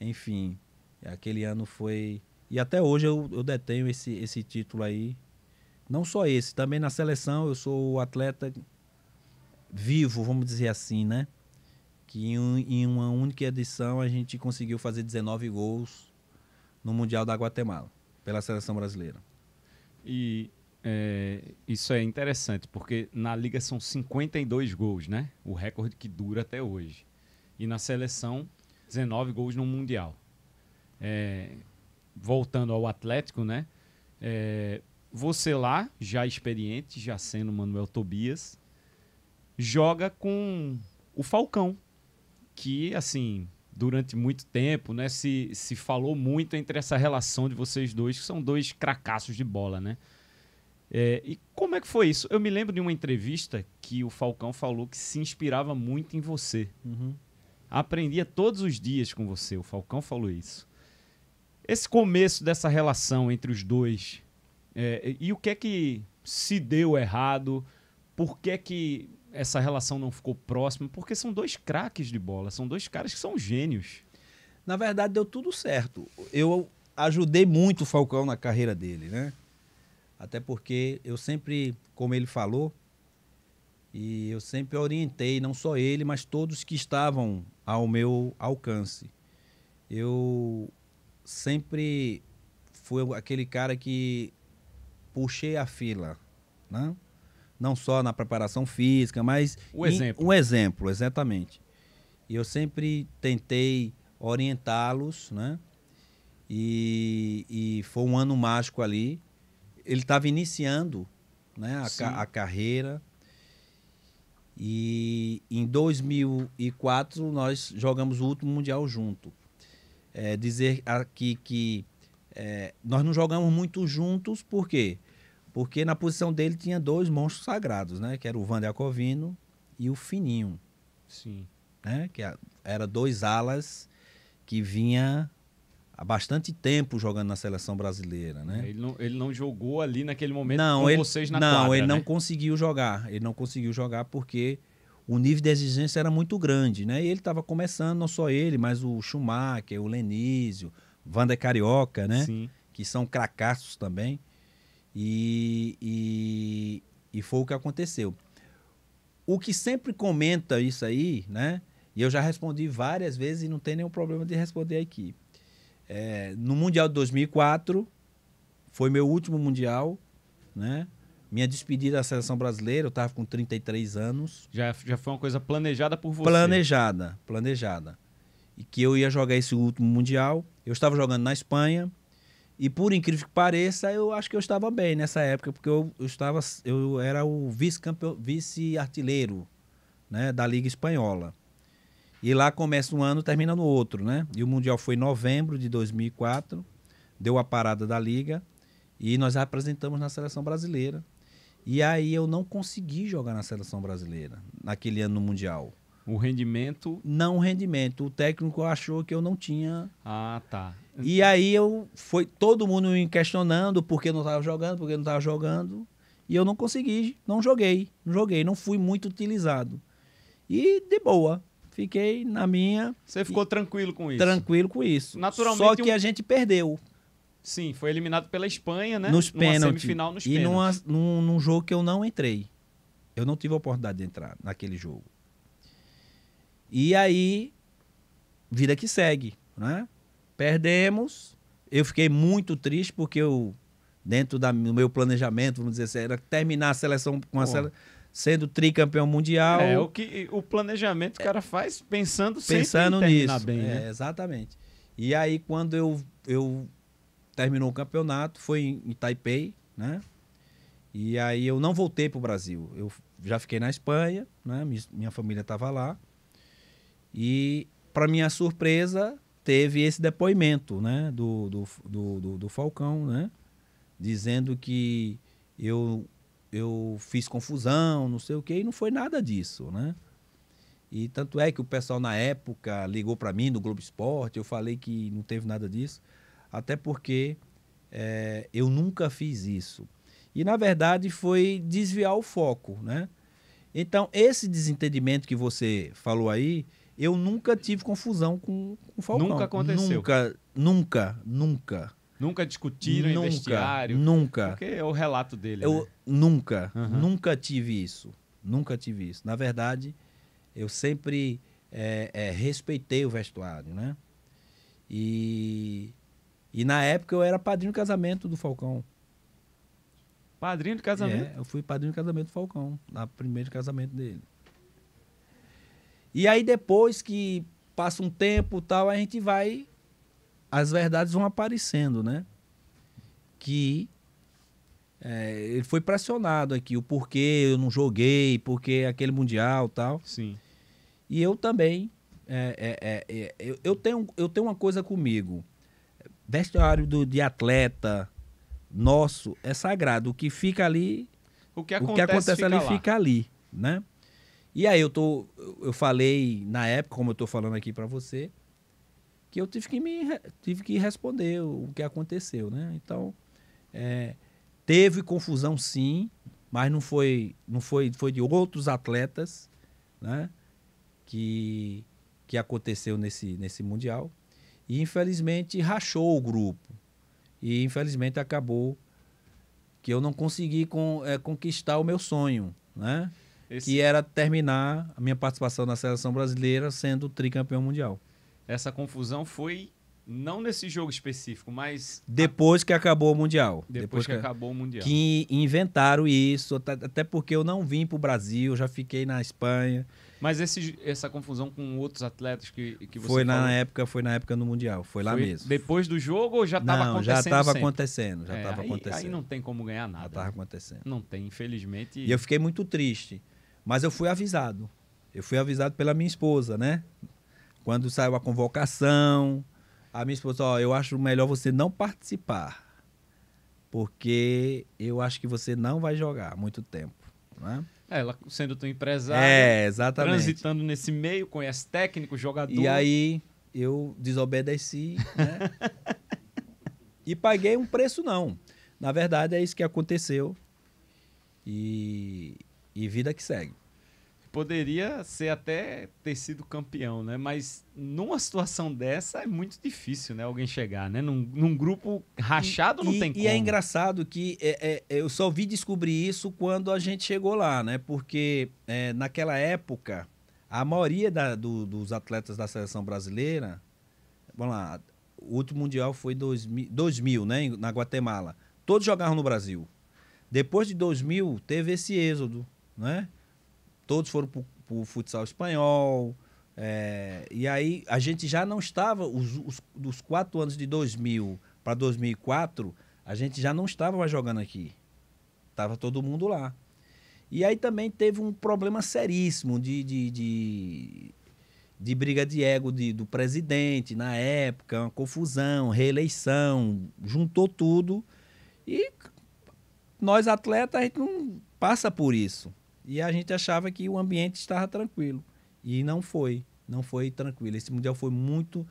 enfim, aquele ano foi e até hoje eu, eu detenho esse esse título aí. Não só esse, também na seleção eu sou o atleta vivo, vamos dizer assim, né? que em, em uma única edição a gente conseguiu fazer 19 gols no Mundial da Guatemala, pela seleção brasileira. E é, isso é interessante, porque na Liga são 52 gols, né? O recorde que dura até hoje. E na seleção, 19 gols no Mundial. É, voltando ao Atlético, né? É, você lá, já experiente, já sendo Manuel Tobias, joga com o Falcão, que, assim, durante muito tempo, né, se, se falou muito entre essa relação de vocês dois, que são dois cracassos de bola, né? É, e como é que foi isso? Eu me lembro de uma entrevista que o Falcão falou que se inspirava muito em você. Uhum. Aprendia todos os dias com você, o Falcão falou isso. Esse começo dessa relação entre os dois, é, e o que é que se deu errado? Por que é que essa relação não ficou próxima? Porque são dois craques de bola, são dois caras que são gênios. Na verdade, deu tudo certo. Eu ajudei muito o Falcão na carreira dele, né? Até porque eu sempre, como ele falou, e eu sempre orientei não só ele, mas todos que estavam ao meu alcance. Eu sempre fui aquele cara que puxei a fila, né? não só na preparação física, mas o exemplo. Em, um exemplo, exatamente. E eu sempre tentei orientá-los, né? E, e foi um ano mágico ali. Ele estava iniciando né, a, ca a carreira. E em 2004 nós jogamos o último mundial junto. É, dizer aqui que é, nós não jogamos muito juntos, por quê? Porque na posição dele tinha dois monstros sagrados, né? Que era o Vander Covino e o Fininho. Sim. Né? Que era dois alas que vinha há bastante tempo jogando na seleção brasileira, né? É, ele não, ele não jogou ali naquele momento não, com ele, vocês na não, quadra, Não, ele né? não conseguiu jogar. Ele não conseguiu jogar porque o nível de exigência era muito grande, né? E ele estava começando, não só ele, mas o Schumacher, o Lenísio, Vander Carioca, né? Sim. Que são cracassos também. E, e, e foi o que aconteceu. O que sempre comenta isso aí, né? E eu já respondi várias vezes e não tem nenhum problema de responder aqui. É, no Mundial de 2004, foi meu último Mundial, né? Minha despedida da seleção brasileira, eu estava com 33 anos. Já, já foi uma coisa planejada por você? Planejada, planejada. E que eu ia jogar esse último Mundial. Eu estava jogando na Espanha, e por incrível que pareça, eu acho que eu estava bem nessa época, porque eu, eu estava, eu era o vice-campeão, vice-artilheiro né, da Liga Espanhola. E lá começa um ano, termina no outro, né? E o Mundial foi em novembro de 2004, deu a parada da Liga, e nós apresentamos na seleção brasileira. E aí eu não consegui jogar na seleção brasileira, naquele ano no Mundial. O rendimento? Não o rendimento. O técnico achou que eu não tinha. Ah, tá. E aí eu foi todo mundo me questionando por que não estava jogando, por que não estava jogando. E eu não consegui, não joguei, não joguei, não fui muito utilizado. E de boa, fiquei na minha. Você ficou e, tranquilo com isso? Tranquilo com isso. Naturalmente. Só que um... a gente perdeu. Sim, foi eliminado pela Espanha, né? Nos pênaltis. semifinal nos e pênaltis. E num, num jogo que eu não entrei. Eu não tive a oportunidade de entrar naquele jogo. E aí, vida que segue, né? Perdemos. Eu fiquei muito triste porque eu, dentro da, do meu planejamento, vamos dizer assim, era terminar a seleção com a sendo tricampeão mundial. É o que o planejamento o é. cara faz pensando pensando nisso. Bem, é, né? Exatamente. E aí quando eu eu terminou o campeonato foi em, Taipei, né? E aí eu não voltei para o Brasil. Eu já fiquei na Espanha, né? minha família estava lá. E para minha surpresa teve esse depoimento né, do, do, do, do, Falcão, né, dizendo que eu, eu fiz confusão, não sei o quê, e não foi nada disso. Né? E tanto é que o pessoal na época ligou para mim do Globo Esporte, eu falei que não teve nada disso, até porque é, eu nunca fiz isso. E na verdade foi desviar o foco. Né? Então, esse desentendimento que você falou aí, eu nunca tive confusão com, com o Falcão. Nunca aconteceu. Nunca, nunca, nunca. Nunca discutiram nunca, em vestiário? Nunca. Porque é o relato dele. Eu né? nunca, uhum. nunca tive isso. Nunca tive isso. Na verdade, eu sempre é, é, respeitei o vestuário, né? E, e na época eu era padrinho de casamento do Falcão. Padrinho de é, casamento? É, eu fui padrinho de casamento do Falcão, na primeiro casamento dele. E aí depois que passa um tempo tal, a gente vai. As verdades vão aparecendo, né? Que é, ele foi pressionado aqui, o porquê eu não joguei, porque aquele Mundial tal. Sim. E eu também. É é, é, é, eu, eu, tenho, eu tenho uma coisa comigo. Vestiário do, de atleta nosso é sagrado. O que fica ali. O que acontece, o que acontece fica ali lá. fica ali, né? E aí eu tô, eu falei na época, como eu tô falando aqui para você, que eu tive que me tive que responder o que aconteceu, né? Então, é, teve confusão sim, mas não foi não foi foi de outros atletas, né? Que que aconteceu nesse nesse mundial e infelizmente rachou o grupo e infelizmente acabou que eu não consegui com, é, conquistar o meu sonho, né? Esse... que era terminar a minha participação na seleção brasileira sendo tricampeão mundial. Essa confusão foi não nesse jogo específico, mas. Depois que acabou o Mundial. Depois, Depois que, que, acabou o Mundial. Que inventaram isso, até porque eu não vim para o Brasil, já fiquei na Espanha. Mas esse, essa confusão com outros atletas que, que você. Foi falou, na época, foi na época no Mundial, foi, foi lá mesmo. Depois do jogo ou já estava acontecendo? Já estava é, acontecendo, já estava é, acontecendo. Aí não tem como ganhar nada. Já estava acontecendo. Não tem, infelizmente. E eu fiquei muito triste. Mas eu fui avisado. Eu fui avisado pela minha esposa, né? Quando saiu a convocação, a minha esposa, ó, eu acho melhor você não participar. Porque eu acho que você não vai jogar muito tempo, né? Ela sendo tua empresária, é, exatamente. transitando nesse meio, conhece técnico, jogador. E aí eu desobedeci, né? [laughs] e paguei um preço não. Na verdade é isso que aconteceu. E e vida que segue. Poderia ser até ter sido campeão, né? Mas numa situação dessa é muito difícil, né? Alguém chegar, né? Num, num grupo rachado e, não e, tem e é como. E é engraçado que é, é, eu só vi descobrir isso quando a gente chegou lá, né? Porque é, naquela época, a maioria da, do, dos atletas da seleção brasileira... Vamos lá, o último mundial foi 2000, 2000 né, na Guatemala. Todos jogaram no Brasil. Depois de 2000, teve esse êxodo né? Todos foram para o futsal espanhol. É, e aí a gente já não estava, os, os, dos quatro anos de 2000 para 2004, a gente já não estava mais jogando aqui. Estava todo mundo lá. E aí também teve um problema seríssimo de, de, de, de briga de ego de, do presidente na época, uma confusão, reeleição, juntou tudo. E nós atletas, a gente não passa por isso. E a gente achava que o ambiente estava tranquilo. E não foi. Não foi tranquilo. Esse mundial foi muito,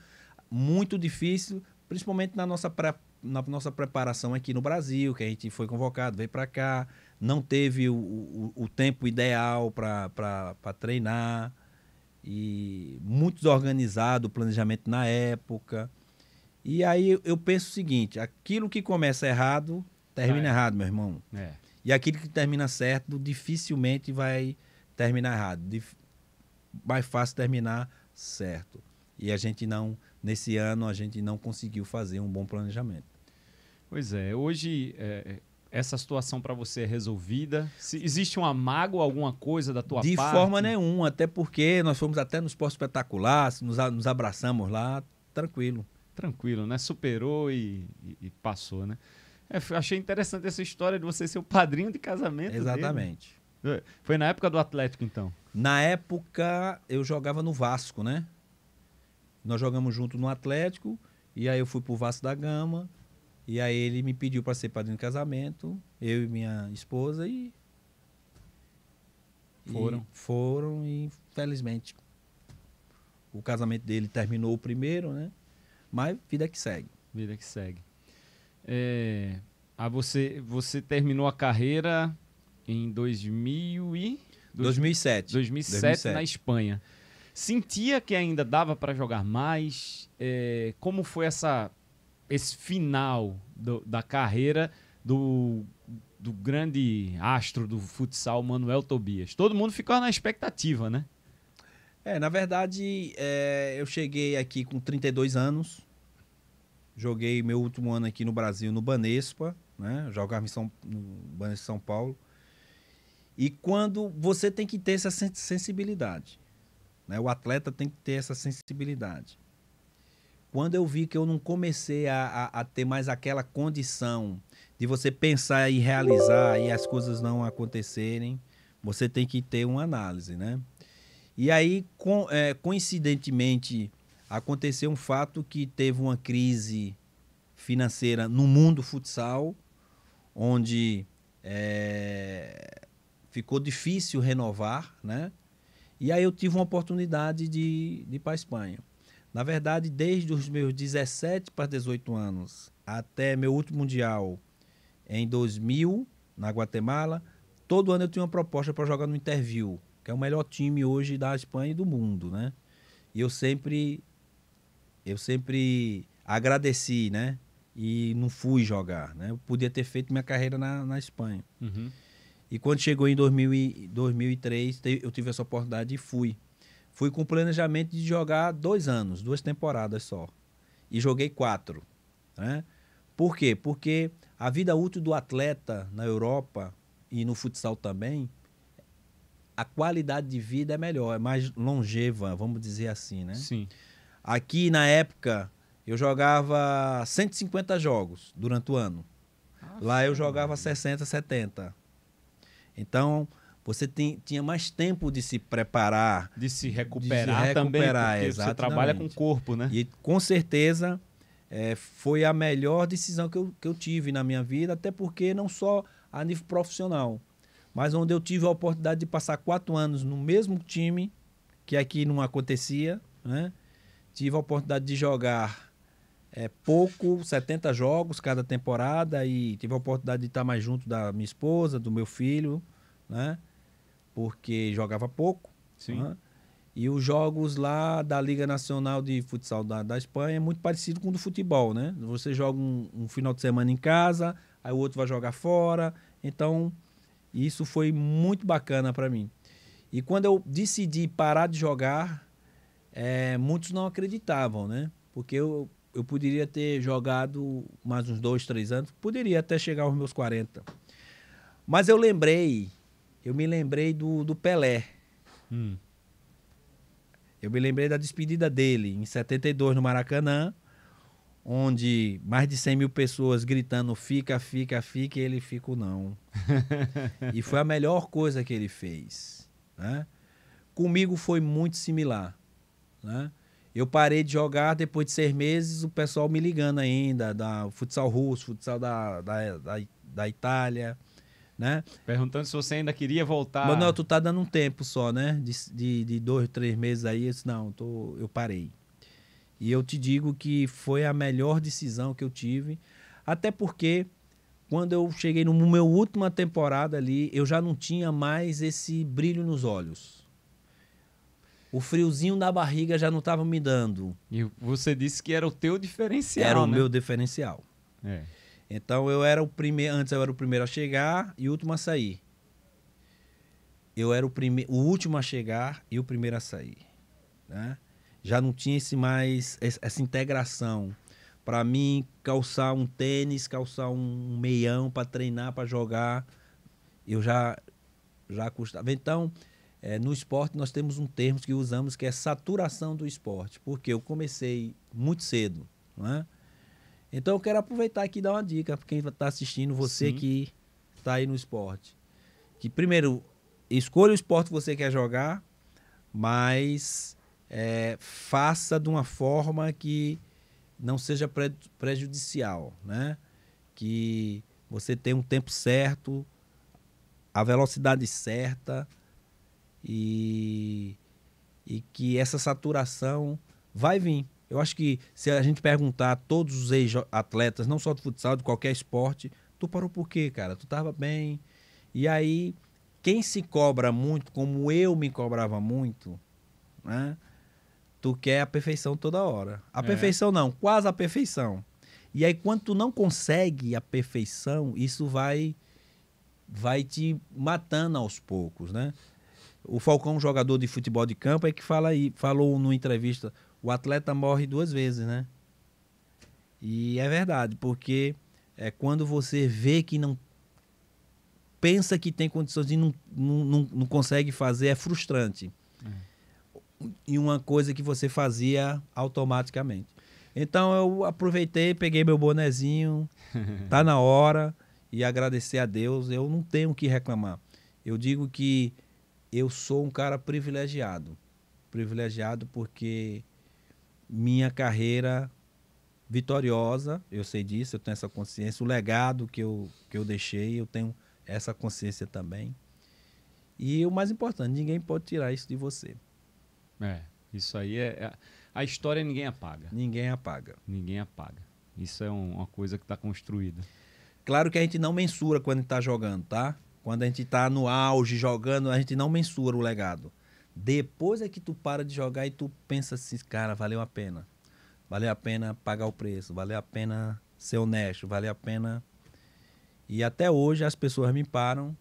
muito difícil, principalmente na nossa, pré na nossa preparação aqui no Brasil, que a gente foi convocado, veio para cá, não teve o, o, o tempo ideal para treinar. E muito desorganizado o planejamento na época. E aí eu penso o seguinte: aquilo que começa errado, termina ah, é. errado, meu irmão. É. E aquilo que termina certo dificilmente vai terminar errado. Dif... Mais fácil terminar certo. E a gente não, nesse ano, a gente não conseguiu fazer um bom planejamento. Pois é, hoje é, é essa situação para você é resolvida? Se existe uma mágoa, alguma coisa da tua De parte? De forma nenhuma, até porque nós fomos até no esporte espetacular, nos, nos abraçamos lá, tranquilo. Tranquilo, né? Superou e, e, e passou, né? Eu é, achei interessante essa história de você ser o padrinho de casamento. Exatamente. Dele. É, foi na época do Atlético, então? Na época, eu jogava no Vasco, né? Nós jogamos junto no Atlético, e aí eu fui pro Vasco da Gama, e aí ele me pediu para ser padrinho de casamento, eu e minha esposa, e. Foram. E foram, e infelizmente O casamento dele terminou o primeiro, né? Mas vida que segue. Vida que segue. É, você, você terminou a carreira em 2000 e... 2007. 2007, 2007. na Espanha. Sentia que ainda dava para jogar mais? É, como foi essa, esse final do, da carreira do, do grande astro do futsal, Manuel Tobias? Todo mundo ficou na expectativa, né? É, na verdade, é, eu cheguei aqui com 32 anos. Joguei meu último ano aqui no Brasil, no Banespa, né? Jogava em São, no Banespa São Paulo. E quando você tem que ter essa sensibilidade, né? O atleta tem que ter essa sensibilidade. Quando eu vi que eu não comecei a, a, a ter mais aquela condição de você pensar e realizar e as coisas não acontecerem, você tem que ter uma análise, né? E aí, co é, eh, coincidentemente, aconteceu um fato que teve uma crise financeira no mundo futsal, onde é, ficou difícil renovar, né? E aí eu tive uma oportunidade de, de ir para a Espanha. Na verdade, desde os meus 17 para 18 anos até meu último mundial em 2000, na Guatemala, todo ano eu tinha uma proposta para jogar no Interview, que é o melhor time hoje da Espanha e do mundo, né? E eu sempre eu sempre agradeci, né? E não fui jogar, né? Eu podia ter feito minha carreira na, na Espanha. Uhum. E quando chegou em 2000 e, 2003, eu tive essa oportunidade e fui. Fui com o planejamento de jogar dois anos, duas temporadas só. E joguei quatro. Né? Por quê? Porque a vida útil do atleta na Europa e no futsal também, a qualidade de vida é melhor, é mais longeva, vamos dizer assim, né? Sim. Aqui na época eu jogava 150 jogos durante o ano. Lá eu jogava 60, 70. Então, você tem, tinha mais tempo de se preparar. De se recuperar, de se recuperar também, você trabalha com o corpo, né? E com certeza é, foi a melhor decisão que eu, que eu tive na minha vida, até porque não só a nível profissional, mas onde eu tive a oportunidade de passar quatro anos no mesmo time, que aqui não acontecia, né? Tive a oportunidade de jogar é, pouco, 70 jogos cada temporada e tive a oportunidade de estar mais junto da minha esposa, do meu filho, né? Porque jogava pouco. Sim. Né? E os jogos lá da Liga Nacional de Futsal da, da Espanha é muito parecido com o do futebol, né? Você joga um, um final de semana em casa, aí o outro vai jogar fora. Então, isso foi muito bacana para mim. E quando eu decidi parar de jogar, é, muitos não acreditavam, né? Porque eu, eu poderia ter jogado mais uns dois, três anos, poderia até chegar aos meus 40. Mas eu lembrei, eu me lembrei do, do Pelé. Hum. Eu me lembrei da despedida dele em 72 no Maracanã, onde mais de 100 mil pessoas gritando fica, fica, fica, e ele fica não. [laughs] e foi a melhor coisa que ele fez. Né? Comigo foi muito similar. Né? Eu parei de jogar depois de seis meses, o pessoal me ligando ainda, da futsal russo, futsal da, da, da, da Itália, né? Perguntando se você ainda queria voltar. Mas não, tu tá dando um tempo só, né? De, de, de dois, três meses aí, eu disse, não, tô, eu parei. E eu te digo que foi a melhor decisão que eu tive, até porque quando eu cheguei no meu última temporada ali, eu já não tinha mais esse brilho nos olhos o friozinho na barriga já não estava me dando. E você disse que era o teu diferencial. Era o né? meu diferencial. É. Então eu era o primeiro, antes eu era o primeiro a chegar e o último a sair. Eu era o primeiro, o último a chegar e o primeiro a sair, né? Já não tinha esse mais essa integração. Para mim calçar um tênis, calçar um meião para treinar, para jogar, eu já já custava. Então, é, no esporte, nós temos um termo que usamos que é saturação do esporte, porque eu comecei muito cedo. É? Então, eu quero aproveitar aqui e dar uma dica para quem está assistindo, você Sim. que está aí no esporte. Que, primeiro, escolha o esporte que você quer jogar, mas é, faça de uma forma que não seja pre prejudicial, né? Que você tenha um tempo certo, a velocidade certa, e, e que essa saturação vai vir. Eu acho que se a gente perguntar a todos os ex-atletas, não só do futsal, de qualquer esporte, tu parou por quê, cara? Tu tava bem. E aí, quem se cobra muito, como eu me cobrava muito, né? Tu quer a perfeição toda hora. A é. perfeição não, quase a perfeição. E aí, quando tu não consegue a perfeição, isso vai vai te matando aos poucos, né? O Falcão, jogador de futebol de campo, é que fala aí, falou numa entrevista: o atleta morre duas vezes, né? E é verdade, porque é quando você vê que não pensa que tem condições e não, não, não consegue fazer, é frustrante. Uhum. E uma coisa que você fazia automaticamente. Então eu aproveitei, peguei meu bonezinho, [laughs] tá na hora, e agradecer a Deus. Eu não tenho o que reclamar. Eu digo que eu sou um cara privilegiado. Privilegiado porque minha carreira vitoriosa, eu sei disso, eu tenho essa consciência. O legado que eu, que eu deixei, eu tenho essa consciência também. E o mais importante, ninguém pode tirar isso de você. É, isso aí é. é a história ninguém apaga. Ninguém apaga. Ninguém apaga. Isso é um, uma coisa que está construída. Claro que a gente não mensura quando está jogando, tá? Quando a gente está no auge jogando, a gente não mensura o legado. Depois é que tu para de jogar e tu pensa assim, cara, valeu a pena. Valeu a pena pagar o preço, valeu a pena ser honesto, valeu a pena. E até hoje as pessoas me param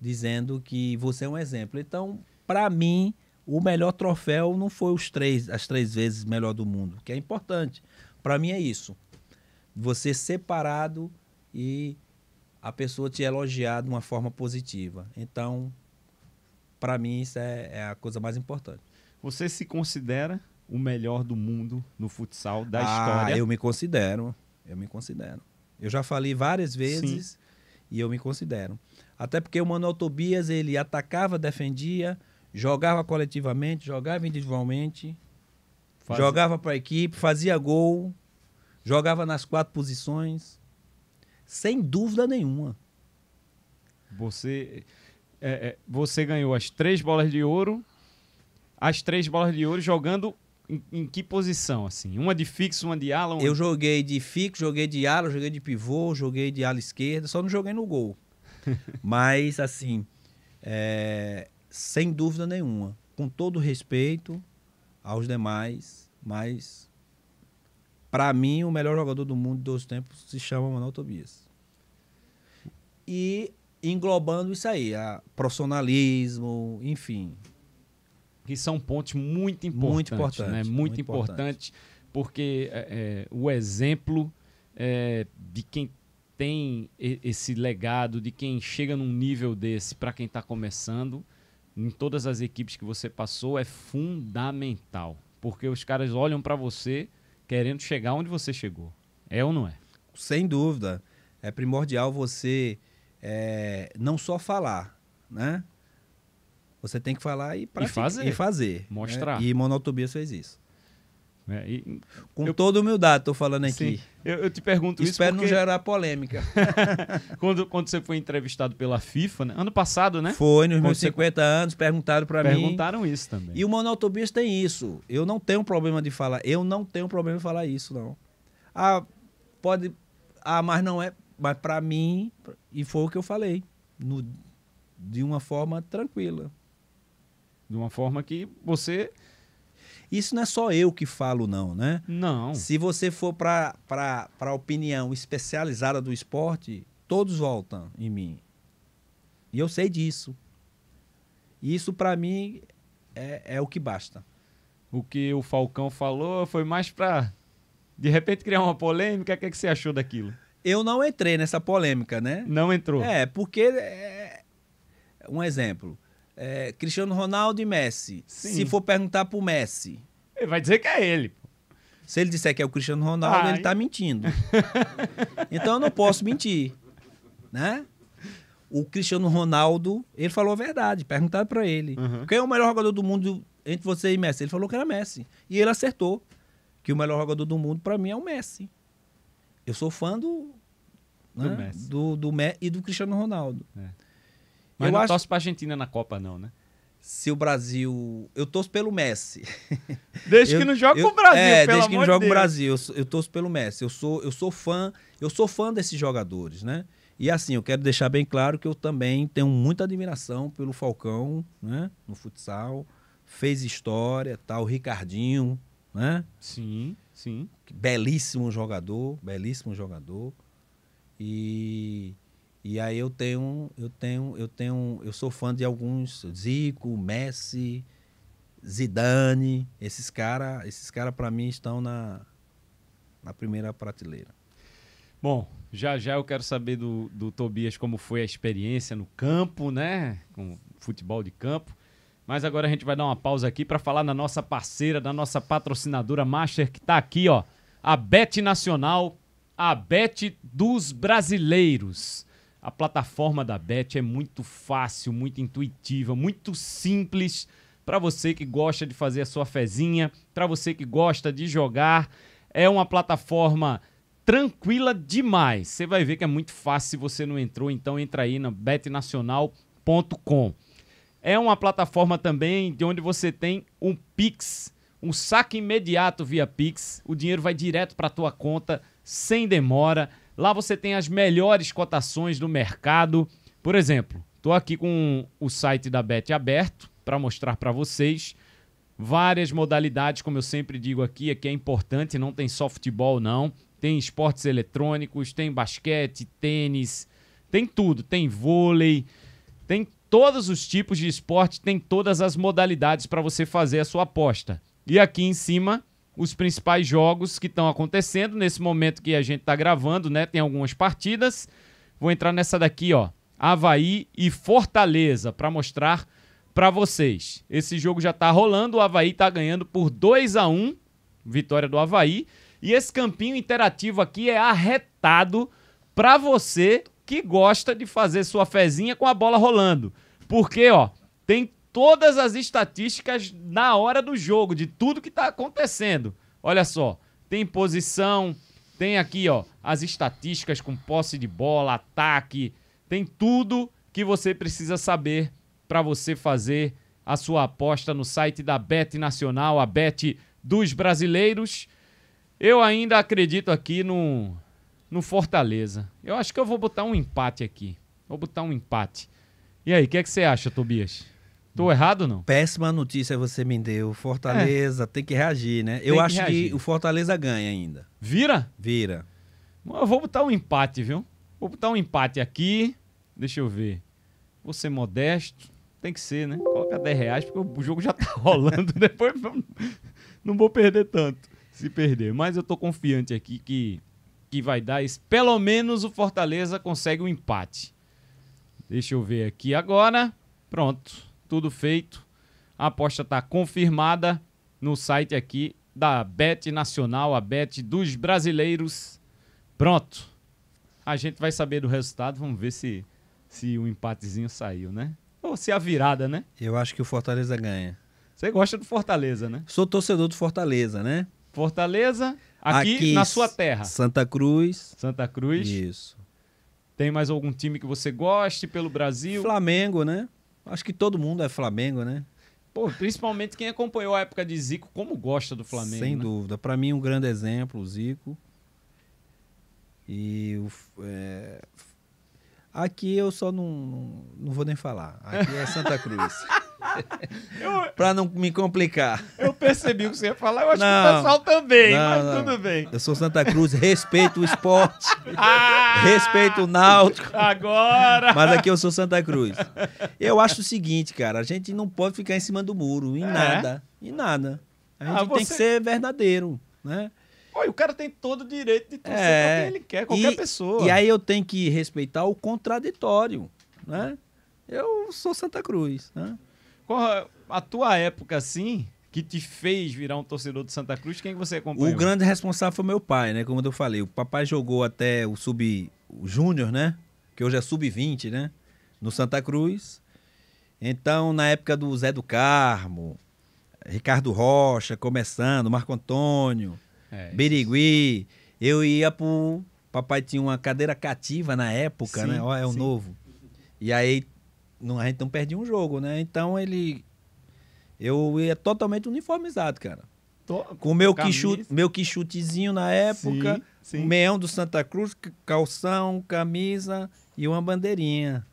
dizendo que você é um exemplo. Então, para mim, o melhor troféu não foi os três, as três vezes melhor do mundo, que é importante. Para mim é isso. Você separado e a pessoa te elogiar de uma forma positiva. Então, para mim, isso é, é, a coisa mais importante. Você se considera o melhor do mundo no futsal da ah, história? Eu me considero. Eu me considero. Eu já falei várias vezes Sim. e eu me considero. Até porque o Manuel Tobias, ele atacava, defendia, jogava coletivamente, jogava individualmente, Faz... jogava para a equipe, fazia gol, jogava nas quatro posições. Sem dúvida nenhuma. Você, é, é, você ganhou as três bolas de ouro, as três bolas de ouro jogando em, em que posição, assim? Uma de fixo, uma de ala? Uma... Eu joguei de fixo, joguei de ala, joguei de pivô, joguei de ala esquerda, só não joguei no gol. [laughs] Mas, assim, é, sem dúvida nenhuma, com todo respeito aos demais, mas para mim, o melhor jogador do mundo de tempos se chama Manuel Tobias. E englobando isso aí, a profissionalismo, enfim. Que são pontos muito importantes. Muito importantes. Né? Muito, muito importantes, importante. porque é, é, o exemplo é, de quem tem esse legado, de quem chega num nível desse para quem está começando, em todas as equipes que você passou, é fundamental. Porque os caras olham para você querendo chegar onde você chegou. É ou não é? Sem dúvida. É primordial você é, não só falar, né? Você tem que falar e praticar, e fazer. Né? E fazer, Mostrar. Né? E monotomia fez isso. Né? E, Com eu, toda humildade, estou falando aqui. Sim, eu, eu, te pergunto Espero isso. Espero porque... não gerar polêmica. [laughs] quando, quando você foi entrevistado pela FIFA, né? ano passado, né? Foi, nos meus 50 você... anos, perguntaram para mim. Perguntaram isso também. E o monotobista tem isso. Eu não tenho problema de falar. Eu não tenho problema de falar isso, não. Ah, pode. Ah, mas não é. Mas para mim, e foi o que eu falei. No, de uma forma tranquila. De uma forma que você isso não é só eu que falo, não, né? Não. Se você for para a opinião especializada do esporte, todos voltam em mim. E eu sei disso. isso, para mim, é, é o que basta. O que o Falcão falou foi mais para, de repente, criar uma polêmica. O que, é que você achou daquilo? Eu não entrei nessa polêmica, né? Não entrou. É, porque. É... Um exemplo é, Cristiano Ronaldo e Messi. Sim. Se for perguntar pro Messi. Ele vai dizer que é ele. Se ele disser que é o Cristiano Ronaldo, ah, ele tá mentindo. [laughs] então eu não posso mentir. Né? O Cristiano Ronaldo, ele falou a verdade. Perguntaram para ele: uhum. quem é o melhor jogador do mundo entre você e Messi? Ele falou que era Messi. E ele acertou. Que o melhor jogador do mundo, para mim, é o Messi. Eu sou fã do, do, né? Messi. do, do Me e do Cristiano Ronaldo. É. Mas eu não acho... torce pra Argentina na Copa, não, né? Se o Brasil. Eu torço pelo Messi. [laughs] Desde eu, que não joga com o Brasil, É, desde que não joga o Brasil. Eu, eu torço pelo Messi. Eu sou, eu sou fã, eu sou fã desses jogadores, né? E assim, eu quero deixar bem claro que eu também tenho muita admiração pelo Falcão, né? No futsal. Fez história, tal, tá? Ricardinho, né? Sim, sim. Belíssimo jogador, belíssimo jogador. E e aí eu tenho, eu tenho, eu tenho, eu sou fã de alguns, Zico, Messi, Zidane, esses caras, esses cara para mim estão na na primeira prateleira. Bom, já já eu quero saber do, do Tobias como foi a experiência no campo, né? Com futebol de campo. Mas agora a gente vai dar uma pausa aqui para falar da nossa parceira, da nossa patrocinadora Master, que está aqui, ó. A Bet Nacional, a Bet dos Brasileiros. A plataforma da Bet é muito fácil, muito intuitiva, muito simples para você que gosta de fazer a sua fezinha, para você que gosta de jogar. É uma plataforma tranquila demais. Você vai ver que é muito fácil se você não entrou, então entra aí na betnacional.com. É uma plataforma também de onde você tem um Pix, um saque imediato via Pix. O dinheiro vai direto para a tua conta sem demora. Lá você tem as melhores cotações do mercado. Por exemplo, estou aqui com o site da Bet aberto para mostrar para vocês várias modalidades, como eu sempre digo aqui, aqui é, é importante, não tem só futebol não, tem esportes eletrônicos, tem basquete, tênis, tem tudo, tem vôlei, tem todos os tipos de esporte, tem todas as modalidades para você fazer a sua aposta. E aqui em cima os principais jogos que estão acontecendo nesse momento que a gente está gravando, né? Tem algumas partidas. Vou entrar nessa daqui, ó. Havaí e Fortaleza para mostrar para vocês. Esse jogo já está rolando, o Havaí está ganhando por 2 a 1, vitória do Havaí, e esse campinho interativo aqui é arretado para você que gosta de fazer sua fezinha com a bola rolando. Porque, ó, tem todas as estatísticas na hora do jogo, de tudo que está acontecendo. Olha só, tem posição, tem aqui ó, as estatísticas com posse de bola, ataque, tem tudo que você precisa saber para você fazer a sua aposta no site da Bet Nacional, a Bet dos brasileiros. Eu ainda acredito aqui no, no Fortaleza. Eu acho que eu vou botar um empate aqui. Vou botar um empate. E aí, o que, é que você acha, Tobias? Tô errado não? Péssima notícia você me deu. Fortaleza é. tem que reagir, né? Tem eu que acho reagir. que o Fortaleza ganha ainda. Vira? Vira. Eu vou botar um empate, viu? Vou botar um empate aqui. Deixa eu ver. Vou ser modesto. Tem que ser, né? Coloca 10 reais, porque o jogo já [laughs] tá rolando. [laughs] Depois não vou perder tanto se perder. Mas eu tô confiante aqui que, que vai dar. Isso. Pelo menos o Fortaleza consegue um empate. Deixa eu ver aqui agora. Pronto. Tudo feito. A aposta está confirmada no site aqui da Bet Nacional, a Bet dos brasileiros. Pronto. A gente vai saber do resultado. Vamos ver se se o um empatezinho saiu, né? Ou se a virada, né? Eu acho que o Fortaleza ganha. Você gosta do Fortaleza, né? Sou torcedor do Fortaleza, né? Fortaleza, aqui, aqui na sua terra. Santa Cruz. Santa Cruz. Isso. Tem mais algum time que você goste pelo Brasil? Flamengo, né? Acho que todo mundo é Flamengo, né? Pô, principalmente quem acompanhou a época de Zico, como gosta do Flamengo. Sem né? dúvida. Para mim, um grande exemplo, o Zico. E o, é... aqui eu só não, não vou nem falar. Aqui é Santa Cruz. [laughs] [laughs] pra não me complicar. Eu percebi o que você ia falar, eu acho não, que o pessoal também, não, mas não. tudo bem. Eu sou Santa Cruz, respeito o esporte, [laughs] ah! respeito o náutico. Agora! Mas aqui eu sou Santa Cruz. Eu acho o seguinte, cara, a gente não pode ficar em cima do muro, em é? nada, em nada. A ah, gente ah, você... tem que ser verdadeiro, né? Oi, o cara tem todo o direito de torcer é, pra quem ele quer, qualquer e, pessoa. E aí eu tenho que respeitar o contraditório, né? Eu sou Santa Cruz, né? qual a tua época assim que te fez virar um torcedor do Santa Cruz? Quem é que você acompanhou? O grande responsável foi meu pai, né? Como eu falei, o papai jogou até o sub o júnior, né? Que hoje é sub-20, né? No Santa Cruz. Então, na época do Zé do Carmo, Ricardo Rocha começando, Marco Antônio, é, Birigui, eu ia pro papai tinha uma cadeira cativa na época, né? sim, né? Ó, é o sim. novo. E aí não, a é, gente não perdia um jogo, né? Então ele. Eu ia totalmente uniformizado, cara. Tô, com meu, quichute, meu quichutezinho na época, sim, sim. meião do Santa Cruz, calção, camisa e uma bandeirinha.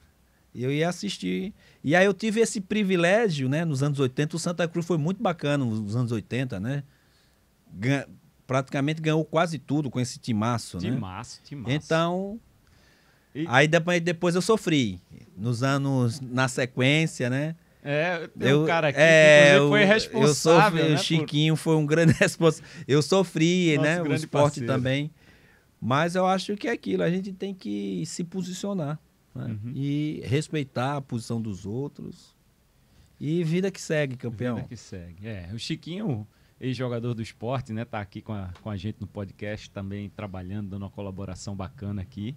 Eu ia assistir. E aí eu tive esse privilégio, né? Nos anos 80, o Santa Cruz foi muito bacana nos anos 80, né? Gan praticamente ganhou quase tudo com esse timaço, timaço né? Timaço, timaço. Então, e... Aí depois, depois eu sofri. Nos anos, na sequência, né? É, tem eu, um cara aqui é, que foi responsável. Eu sofri, né, o Chiquinho por... foi um [laughs] grande responsável. Eu sofri, Nosso né? O esporte parceiro. também. Mas eu acho que é aquilo, a gente tem que se posicionar né? uhum. e respeitar a posição dos outros. E vida que segue, campeão. Vida que segue. É, o Chiquinho, ex-jogador do esporte, né, tá aqui com a, com a gente no podcast, também trabalhando, dando uma colaboração bacana aqui.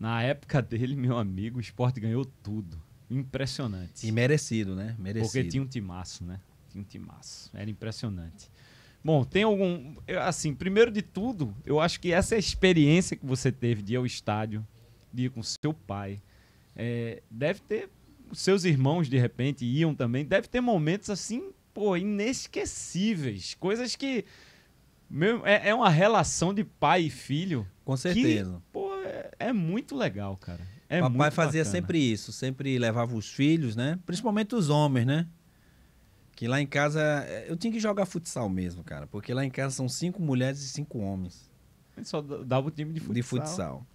Na época dele, meu amigo, o esporte ganhou tudo. Impressionante. E merecido, né? Merecido. Porque tinha um timaço, né? Tinha um timaço. Era impressionante. Bom, tem algum. Assim, primeiro de tudo, eu acho que essa é experiência que você teve de ir ao estádio, de ir com seu pai, é, deve ter. Seus irmãos, de repente, iam também. Deve ter momentos assim, pô, inesquecíveis. Coisas que. Meu, é, é uma relação de pai e filho. Com certeza. Que, pô, é, é, muito legal, cara. É Papai fazia bacana. sempre isso, sempre levava os filhos, né? Principalmente os homens, né? Que lá em casa é, eu tinha que jogar futsal mesmo, cara, porque lá em casa são cinco mulheres e cinco homens. só dava o time de futsal. De futsal.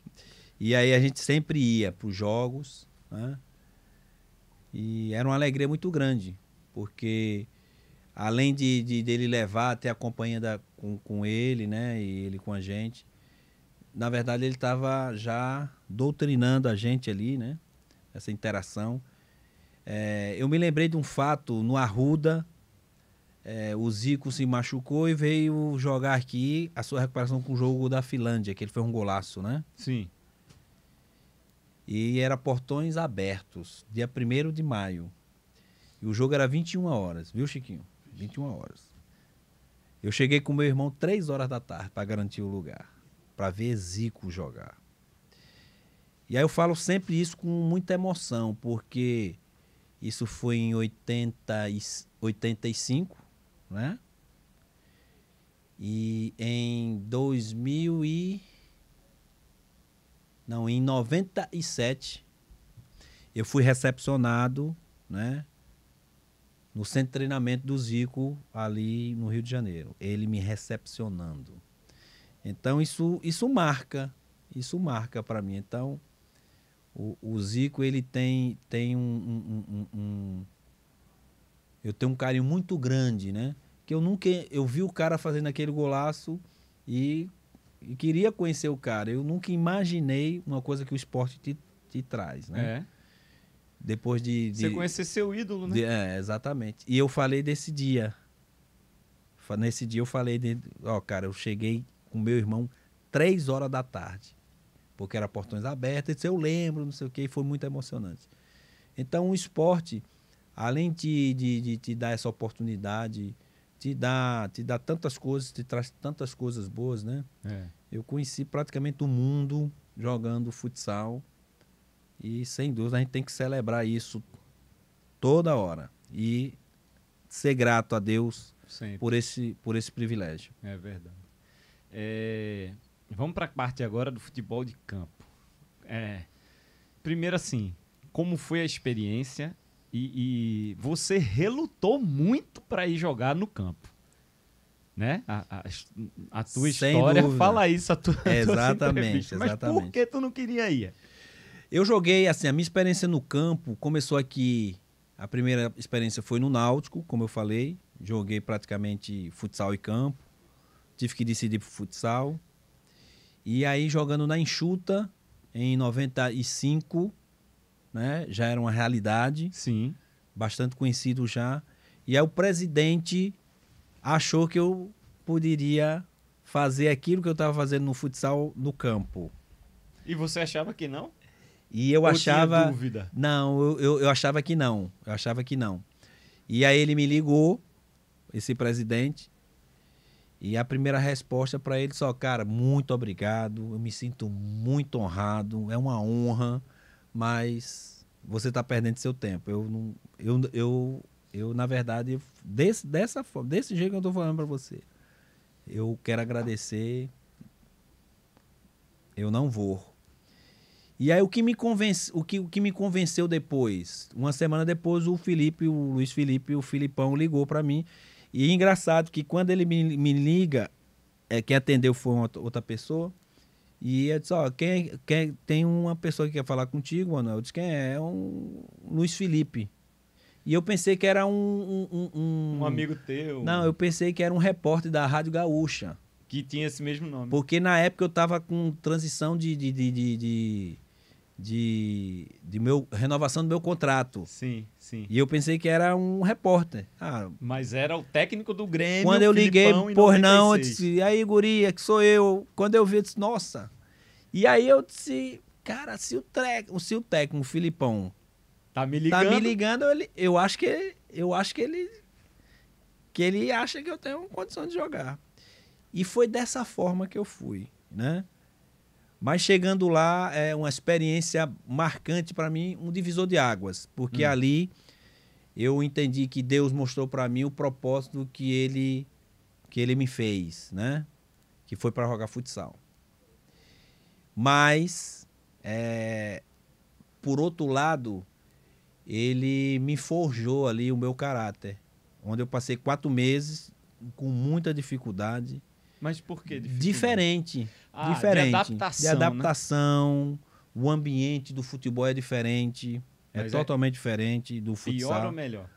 E aí a gente sempre ia para os jogos, né? E era uma alegria muito grande, porque além de, de dele levar até a companhia da, com, com ele, né? E ele com a gente, na verdade, ele estava já doutrinando a gente ali, né? Essa interação. É, eu me lembrei de um fato no Arruda. É, o Zico se machucou e veio jogar aqui a sua recuperação com o jogo da Finlândia, que ele foi um golaço, né? Sim. E era portões abertos, dia 1 de maio. E o jogo era 21 horas, viu, Chiquinho? 21 horas. Eu cheguei com meu irmão 3 horas da tarde para garantir o lugar para ver Zico jogar. E aí eu falo sempre isso com muita emoção, porque isso foi em 80 e, 85, né? E em 2000 e não, em 97 eu fui recepcionado, né? No centro de treinamento do Zico ali no Rio de Janeiro. Ele me recepcionando. Então isso, isso marca, isso marca para mim. Então o, o, Zico ele tem, tem um, um, um, um, eu tenho um carinho muito grande, né? Que eu nunca eu vi o cara fazendo aquele golaço e, e queria conhecer o cara. Eu nunca imaginei uma coisa que o esporte te, te traz, né? É. Depois de, de, Você conhecer seu ídolo, né? De, é, exatamente. E eu falei desse dia. Nesse dia eu falei, de, ó, cara, eu cheguei com meu irmão três horas da tarde, porque era portões abertos. Eu eu lembro, não sei o que, e foi muito emocionante. Então, o esporte, além de, de, de te dar essa oportunidade, te dá, te dá tantas coisas, te traz tantas coisas boas, né? É. Eu conheci praticamente o mundo jogando futsal e, sem dúvida, a gente tem que celebrar isso toda hora e ser grato a Deus por esse, por esse privilégio. É verdade. É, vamos para a parte agora do futebol de campo. É, primeiro, assim, como foi a experiência e, e você relutou muito para ir jogar no campo? né? A, a, a tua Sem história dúvida. fala isso, a tua, exatamente, tua mas exatamente. por que tu não queria ir? Eu joguei assim, a minha experiência no campo começou aqui. A primeira experiência foi no Náutico, como eu falei, joguei praticamente futsal e campo tive que decidir pro futsal. E aí jogando na enxuta em 95, né, já era uma realidade. Sim. Bastante conhecido já. E aí o presidente achou que eu poderia fazer aquilo que eu estava fazendo no futsal no campo. E você achava que não? E eu Ou achava. dúvida? Não, eu, eu, eu, achava que não. Eu achava que não. E aí ele me ligou, esse presidente, e a primeira resposta para ele só, cara, muito obrigado, eu me sinto muito honrado, é uma honra, mas você está perdendo seu tempo. Eu não, eu, eu, eu na verdade, desse, dessa desse jeito que eu estou falando para você, eu quero agradecer, eu não vou. E aí o que me convence, o que, o que me convenceu depois, uma semana depois o Felipe, o Luiz Felipe, o Filipão ligou para mim e engraçado que quando ele me, me liga, é, quem atendeu foi outra, outra pessoa. E eu disse, ó, quem, quem, tem uma pessoa que quer falar contigo, Manuel? Eu disse, quem é? É um Luiz Felipe. E eu pensei que era um... Um, um, um amigo teu. Não, eu pensei que era um repórter da Rádio Gaúcha. Que tinha esse mesmo nome. Porque na época eu estava com transição de, de, de, de, de de, de meu renovação do meu contrato. Sim, sim. E eu pensei que era um repórter. Ah, Mas era o técnico do Grêmio. Quando eu liguei, por não, eu disse, e aí, guria, é que sou eu. Quando eu vi, eu disse, nossa. E aí eu disse, cara, se o, tre... se o técnico, o Filipão, tá me ligando, tá me ligando ele, eu acho que eu acho que ele que ele acha que eu tenho condição de jogar. E foi dessa forma que eu fui, né? Mas chegando lá é uma experiência marcante para mim, um divisor de águas, porque hum. ali eu entendi que Deus mostrou para mim o propósito que ele que ele me fez, né? Que foi para jogar futsal. Mas é, por outro lado, ele me forjou ali o meu caráter, onde eu passei quatro meses com muita dificuldade. Mas por que Diferente. Ah, diferente. De adaptação. De né? adaptação né? O ambiente do futebol é diferente. é, é totalmente é diferente do futsal. Pior ou melhor?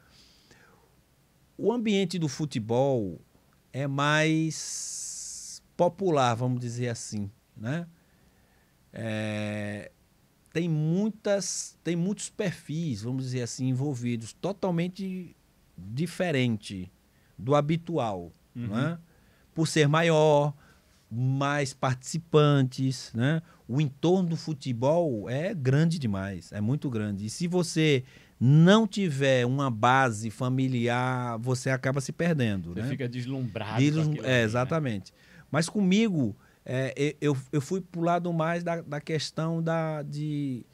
O ambiente do futebol é mais popular, vamos dizer assim, né? É, tem muitas, tem muitos perfis, vamos dizer assim, envolvidos, totalmente diferente do habitual, uhum. né? Por ser maior, mais participantes, né? O entorno do futebol é grande demais, é muito grande. E se você não tiver uma base familiar, você acaba se perdendo. Você né? fica deslumbrado. Deslum... É, né? exatamente. Né? Mas comigo, é, eu, eu fui pular lado mais da, da questão da, de,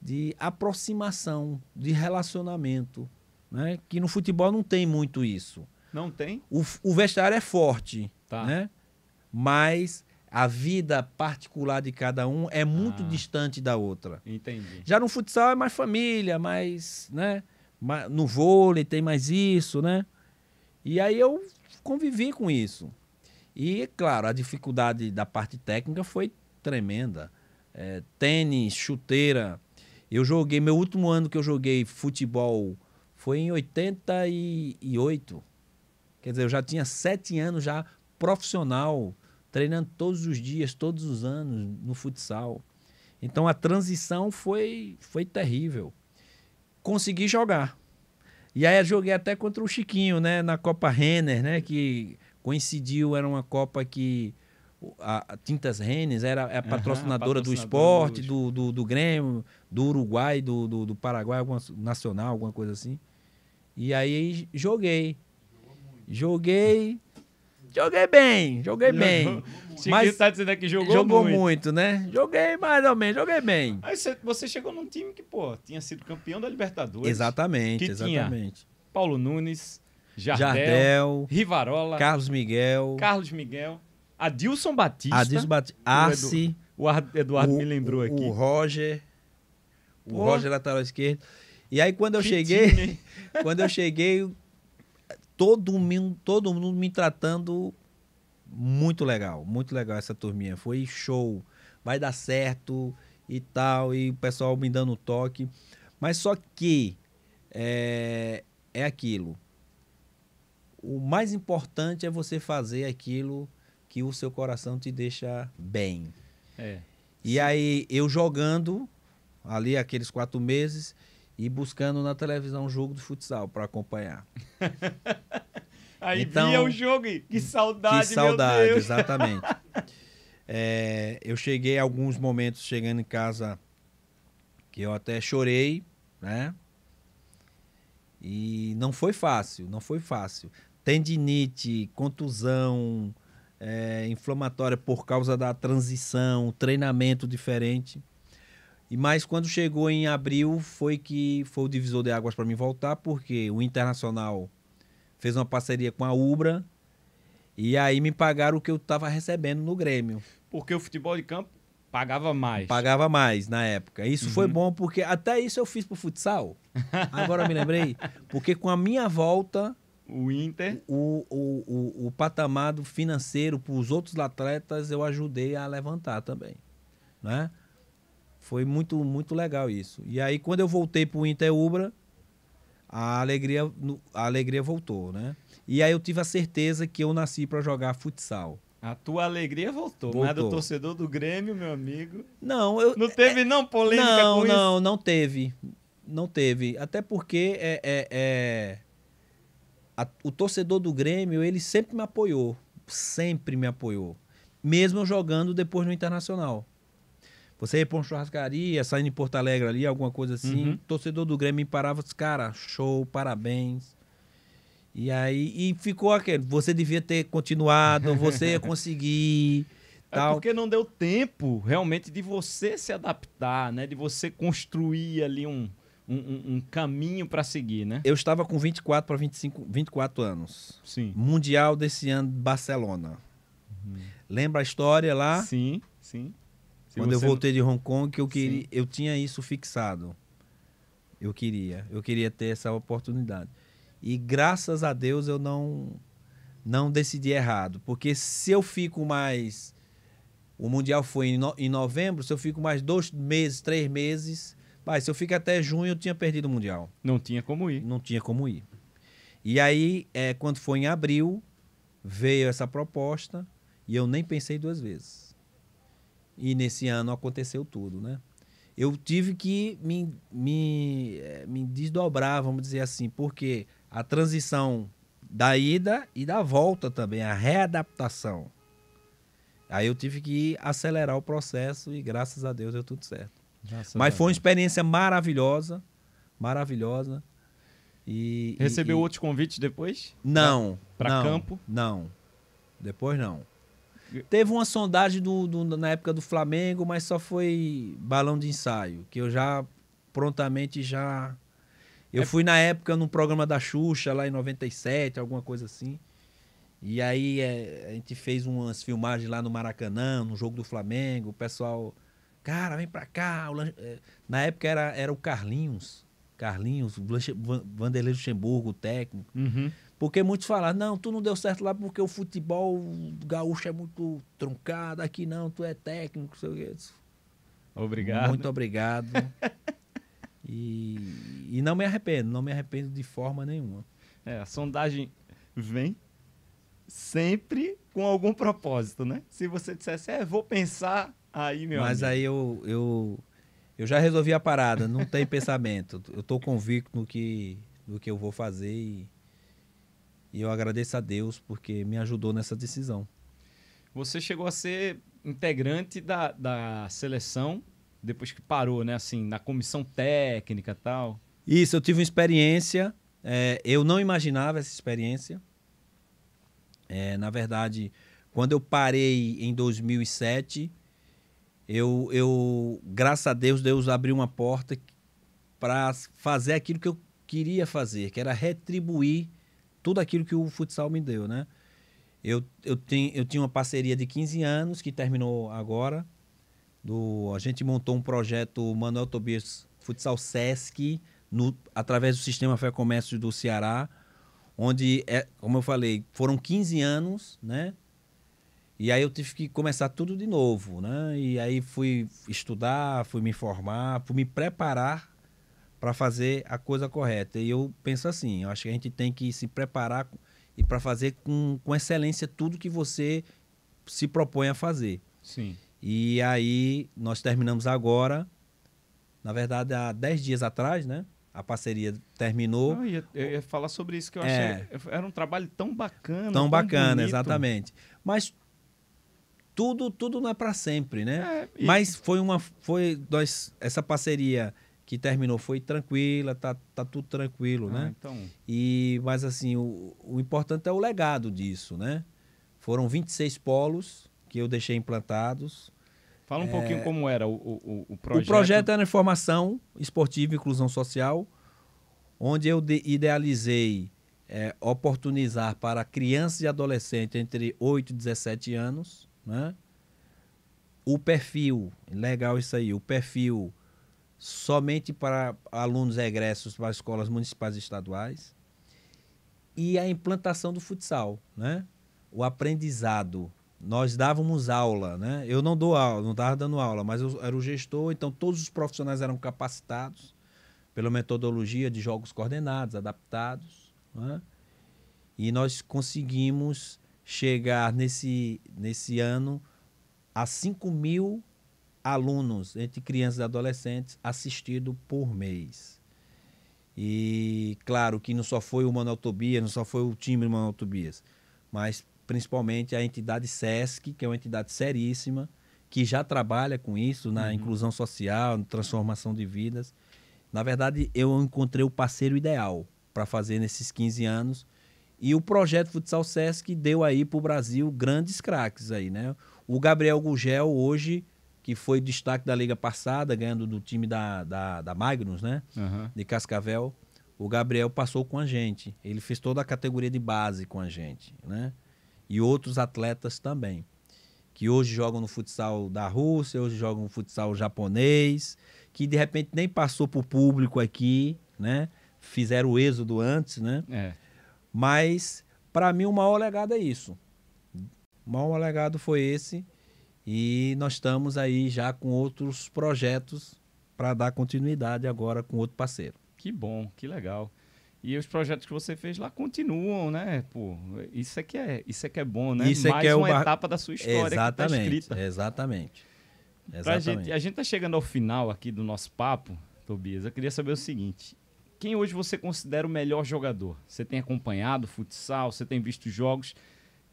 de aproximação, de relacionamento. Né? Que no futebol não tem muito isso. Não tem? O, o vestiário é forte. Tá. Né? mas a vida particular de cada um é muito ah, distante da outra. Entendi. Já no futsal é mais família, mais, né? No vôlei tem mais isso, né? E aí eu convivi com isso. E, claro, a dificuldade da parte técnica foi tremenda. É, tênis, chuteira. Eu joguei, meu último ano que eu joguei futebol foi em 88. Quer dizer, eu já tinha sete anos já profissional treinando todos os dias, todos os anos no futsal. Então a transição foi, foi terrível. Consegui jogar. E aí eu joguei até contra o Chiquinho, né? Na Copa Renner, né? Que coincidiu, era uma Copa que a, Tintas Rennes era é a patrocinadora, uhum, a patrocinadora do esporte, do, do, do, Grêmio, do Uruguai, do, do, do Paraguai, alguma, nacional, alguma coisa assim. E aí joguei. Joguei. Joguei bem, joguei bem. mas tá dizendo que jogou, jogou muito. muito. né? Joguei mais ou menos, joguei bem. Aí você, você, chegou num time que, pô, tinha sido campeão da Libertadores. Exatamente, exatamente. Paulo Nunes, Jardel, Jardel, Rivarola, Carlos Miguel, Carlos Miguel, Adilson Batista, Adilson Batista, Arce, o, Edu, o Eduardo o, me lembrou aqui. O Roger, o Pô. Roger lateral esquerdo. E aí quando eu que cheguei, time. [laughs] quando eu cheguei, todo mundo, todo mundo me tratando muito legal, muito legal essa turminha. Foi show, vai dar certo e tal, e o pessoal me dando toque. Mas só que é, é aquilo. O mais importante é você fazer aquilo que o seu coração te deixa bem. É. E aí, eu jogando ali aqueles quatro meses, e buscando na televisão um jogo de futsal para acompanhar. [laughs] Aí então, via o jogo e que saudade, que saudade, meu Deus. exatamente. [laughs] é, eu cheguei alguns momentos chegando em casa que eu até chorei, né? E não foi fácil, não foi fácil. Tendinite, contusão é, inflamatória por causa da transição, treinamento diferente. E mas quando chegou em abril foi que foi o divisor de águas para mim voltar, porque o Internacional fez uma parceria com a Ubra e aí me pagaram o que eu estava recebendo no Grêmio. Porque o futebol de campo Pagava mais. Pagava mais na época. Isso uhum. foi bom porque até isso eu fiz pro futsal. Agora me lembrei. Porque com a minha volta. O Inter. O, o, o, o patamar financeiro para os outros atletas eu ajudei a levantar também. Né? Foi muito, muito legal isso. E aí, quando eu voltei para o Inter a alegria, a alegria voltou, né? E aí eu tive a certeza que eu nasci para jogar futsal. A tua alegria voltou, voltou. mas do torcedor do Grêmio, meu amigo. Não, eu. Não teve, é, não, polêmica não, com não, isso? Não, não teve. Não teve. Até porque é, é, é a, o torcedor do Grêmio, ele sempre me apoiou. Sempre me apoiou. Mesmo jogando depois no Internacional. Você ia pra uma churrascaria, saindo em Porto Alegre ali, alguma coisa assim. Uhum. Torcedor do Grêmio me parava, disse, cara, show, parabéns. E aí, e ficou aquele, você devia ter continuado, [laughs] você ia conseguir. É tal. É porque não deu tempo realmente de você se adaptar, né? De você construir ali um, um, um, caminho para seguir, né? Eu estava com 24 para 24 anos. Sim. Mundial desse ano, Barcelona. Uhum. Lembra a história lá? Sim, sim. Se Quando eu voltei não... de Hong Kong, que eu queria, Sim. eu tinha isso fixado. Eu queria, eu queria ter essa oportunidade. E graças a Deus eu não não decidi errado, porque se eu fico mais o mundial foi em, no, em novembro, se eu fico mais dois meses, três meses, mas se eu fico até junho eu tinha perdido o mundial. Não tinha como ir. Não tinha como ir. E aí, é, quando foi em abril, veio essa proposta e eu nem pensei duas vezes e nesse ano aconteceu tudo, né? Eu tive que me, me, eh, me desdobrar, vamos dizer assim, porque a transição da ida e da volta também, a readaptação. Aí eu tive que acelerar o processo e graças a Deus deu tudo certo. Nossa, Mas foi uma experiência maravilhosa, maravilhosa. E recebeu e, outros convites depois? Não. Para campo? Não. Depois não. Teve uma sondagem do, do, na época do Flamengo, mas só foi balão de ensaio, que eu já prontamente já. Eu é... fui na época num programa da Xuxa, lá em 97, alguma coisa assim. E aí é, a gente fez umas filmagens lá no Maracanã, no jogo do Flamengo, o pessoal. Cara, vem pra cá. É, na época era, era o Carlinhos. Carlinhos, Vanderlei Luxemburgo, o técnico. Uhum. Porque muitos falam, não, tu não deu certo lá porque o futebol gaúcho é muito truncado, aqui não, tu é técnico, sei o quê. Obrigado. Muito obrigado. [laughs] e, e não me arrependo, não me arrependo de forma nenhuma. É, a sondagem vem sempre com algum propósito, né? Se você dissesse, é, vou pensar, aí, meu Mas amigo. aí eu, eu, eu já resolvi a parada, não tem [laughs] pensamento. Eu tô convicto no que, no que eu vou fazer e, e eu agradeço a Deus porque me ajudou nessa decisão. Você chegou a ser integrante da, da seleção depois que parou, né? Assim, na comissão técnica tal. Isso, eu tive uma experiência. É, eu não imaginava essa experiência. É, na verdade, quando eu parei em 2007, eu, eu graças a Deus, Deus abriu uma porta para fazer aquilo que eu queria fazer, que era retribuir tudo aquilo que o futsal me deu, né? Eu, eu, tenho, eu tinha uma parceria de 15 anos que terminou agora. Do, a gente montou um projeto Manuel Tobias Futsal Sesc no, através do Sistema Fé Comércio do Ceará, onde, é, como eu falei, foram 15 anos, né? E aí eu tive que começar tudo de novo, né? E aí fui estudar, fui me formar, fui me preparar para fazer a coisa correta. E eu penso assim, eu acho que a gente tem que se preparar e para fazer com, com excelência tudo que você se propõe a fazer. Sim. E aí nós terminamos agora, na verdade há 10 dias atrás, né? A parceria terminou. eu, ia, eu, ia, falar sobre isso que eu é, achei. Era um trabalho tão bacana. Tão, tão bacana, bonito. exatamente. Mas tudo tudo não é para sempre, né? É, e... Mas foi uma foi nós essa parceria que terminou foi tranquila, tá, tá tudo tranquilo, ah, né? Então... E, mas assim, o, o importante é o legado disso, né? Foram 26 polos que eu deixei implantados. Fala um é, pouquinho como era o, o, o projeto. O projeto era Informação Esportiva e Inclusão Social, onde eu idealizei é, oportunizar para crianças e adolescentes entre 8 e 17 anos, né? O perfil, legal isso aí, o perfil somente para alunos egressos para escolas municipais e estaduais, e a implantação do futsal, né? o aprendizado. Nós dávamos aula, né? eu não dou aula, não estava dando aula, mas eu era o gestor, então todos os profissionais eram capacitados pela metodologia de jogos coordenados, adaptados, né? e nós conseguimos chegar nesse, nesse ano a 5 mil alunos, entre crianças e adolescentes, assistido por mês. E claro que não só foi o Manuel não só foi o time do mas principalmente a entidade SESC, que é uma entidade seríssima, que já trabalha com isso, na uhum. inclusão social, na transformação de vidas. Na verdade, eu encontrei o parceiro ideal para fazer nesses 15 anos. E o projeto Futsal SESC deu aí para o Brasil grandes craques aí, né? O Gabriel Gugel hoje que foi destaque da liga passada, ganhando do time da, da, da Magnus, né? Uhum. De Cascavel. O Gabriel passou com a gente. Ele fez toda a categoria de base com a gente, né? E outros atletas também. Que hoje jogam no futsal da Rússia, hoje jogam no futsal japonês, que de repente nem passou para o público aqui, né? Fizeram o êxodo antes, né? É. Mas, para mim, o maior legado é isso. O maior legado foi esse e nós estamos aí já com outros projetos para dar continuidade agora com outro parceiro. Que bom, que legal. E os projetos que você fez lá continuam, né? Pô, isso é que é, isso é que é bom, né? Isso Mais é que é uma é uma etapa da sua história exatamente, que tá escrita. Exatamente. exatamente. Gente, a gente tá chegando ao final aqui do nosso papo, Tobias. Eu queria saber o seguinte: quem hoje você considera o melhor jogador? Você tem acompanhado futsal? Você tem visto jogos?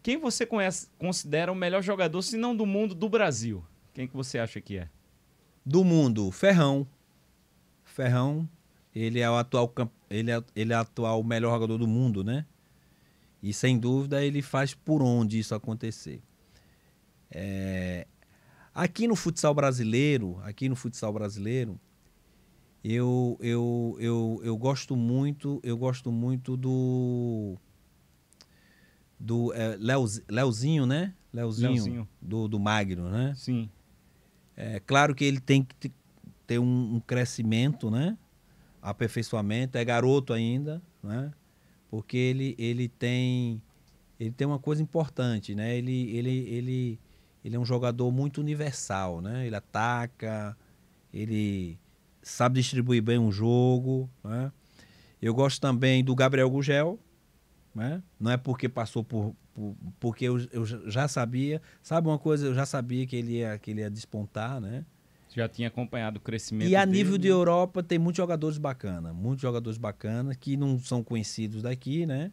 Quem você conhece, considera o melhor jogador, se não do mundo, do Brasil? Quem que você acha que é? Do mundo, Ferrão. Ferrão, ele é o atual, ele é, ele é o atual melhor jogador do mundo, né? E sem dúvida ele faz por onde isso acontecer. É... Aqui no futsal brasileiro, aqui no futsal brasileiro, eu, eu, eu, eu gosto muito, eu gosto muito do do é, Leoz, Leozinho, né? Leozinho, Leozinho. Do, do Magno, né? Sim. É claro que ele tem que ter um, um, crescimento, né? Aperfeiçoamento, é garoto ainda, né? Porque ele, ele tem ele tem uma coisa importante, né? Ele, ele, ele, ele é um jogador muito universal, né? Ele ataca, ele sabe distribuir bem um jogo, né? Eu gosto também do Gabriel Gugel, né? Não é porque passou por. por porque eu, eu, já sabia. Sabe uma coisa? Eu já sabia que ele ia, que ele ia despontar, né? Já tinha acompanhado o crescimento. E a dele. nível de né? Europa tem muitos jogadores bacanas. Muitos jogadores bacanas que não são conhecidos daqui, né?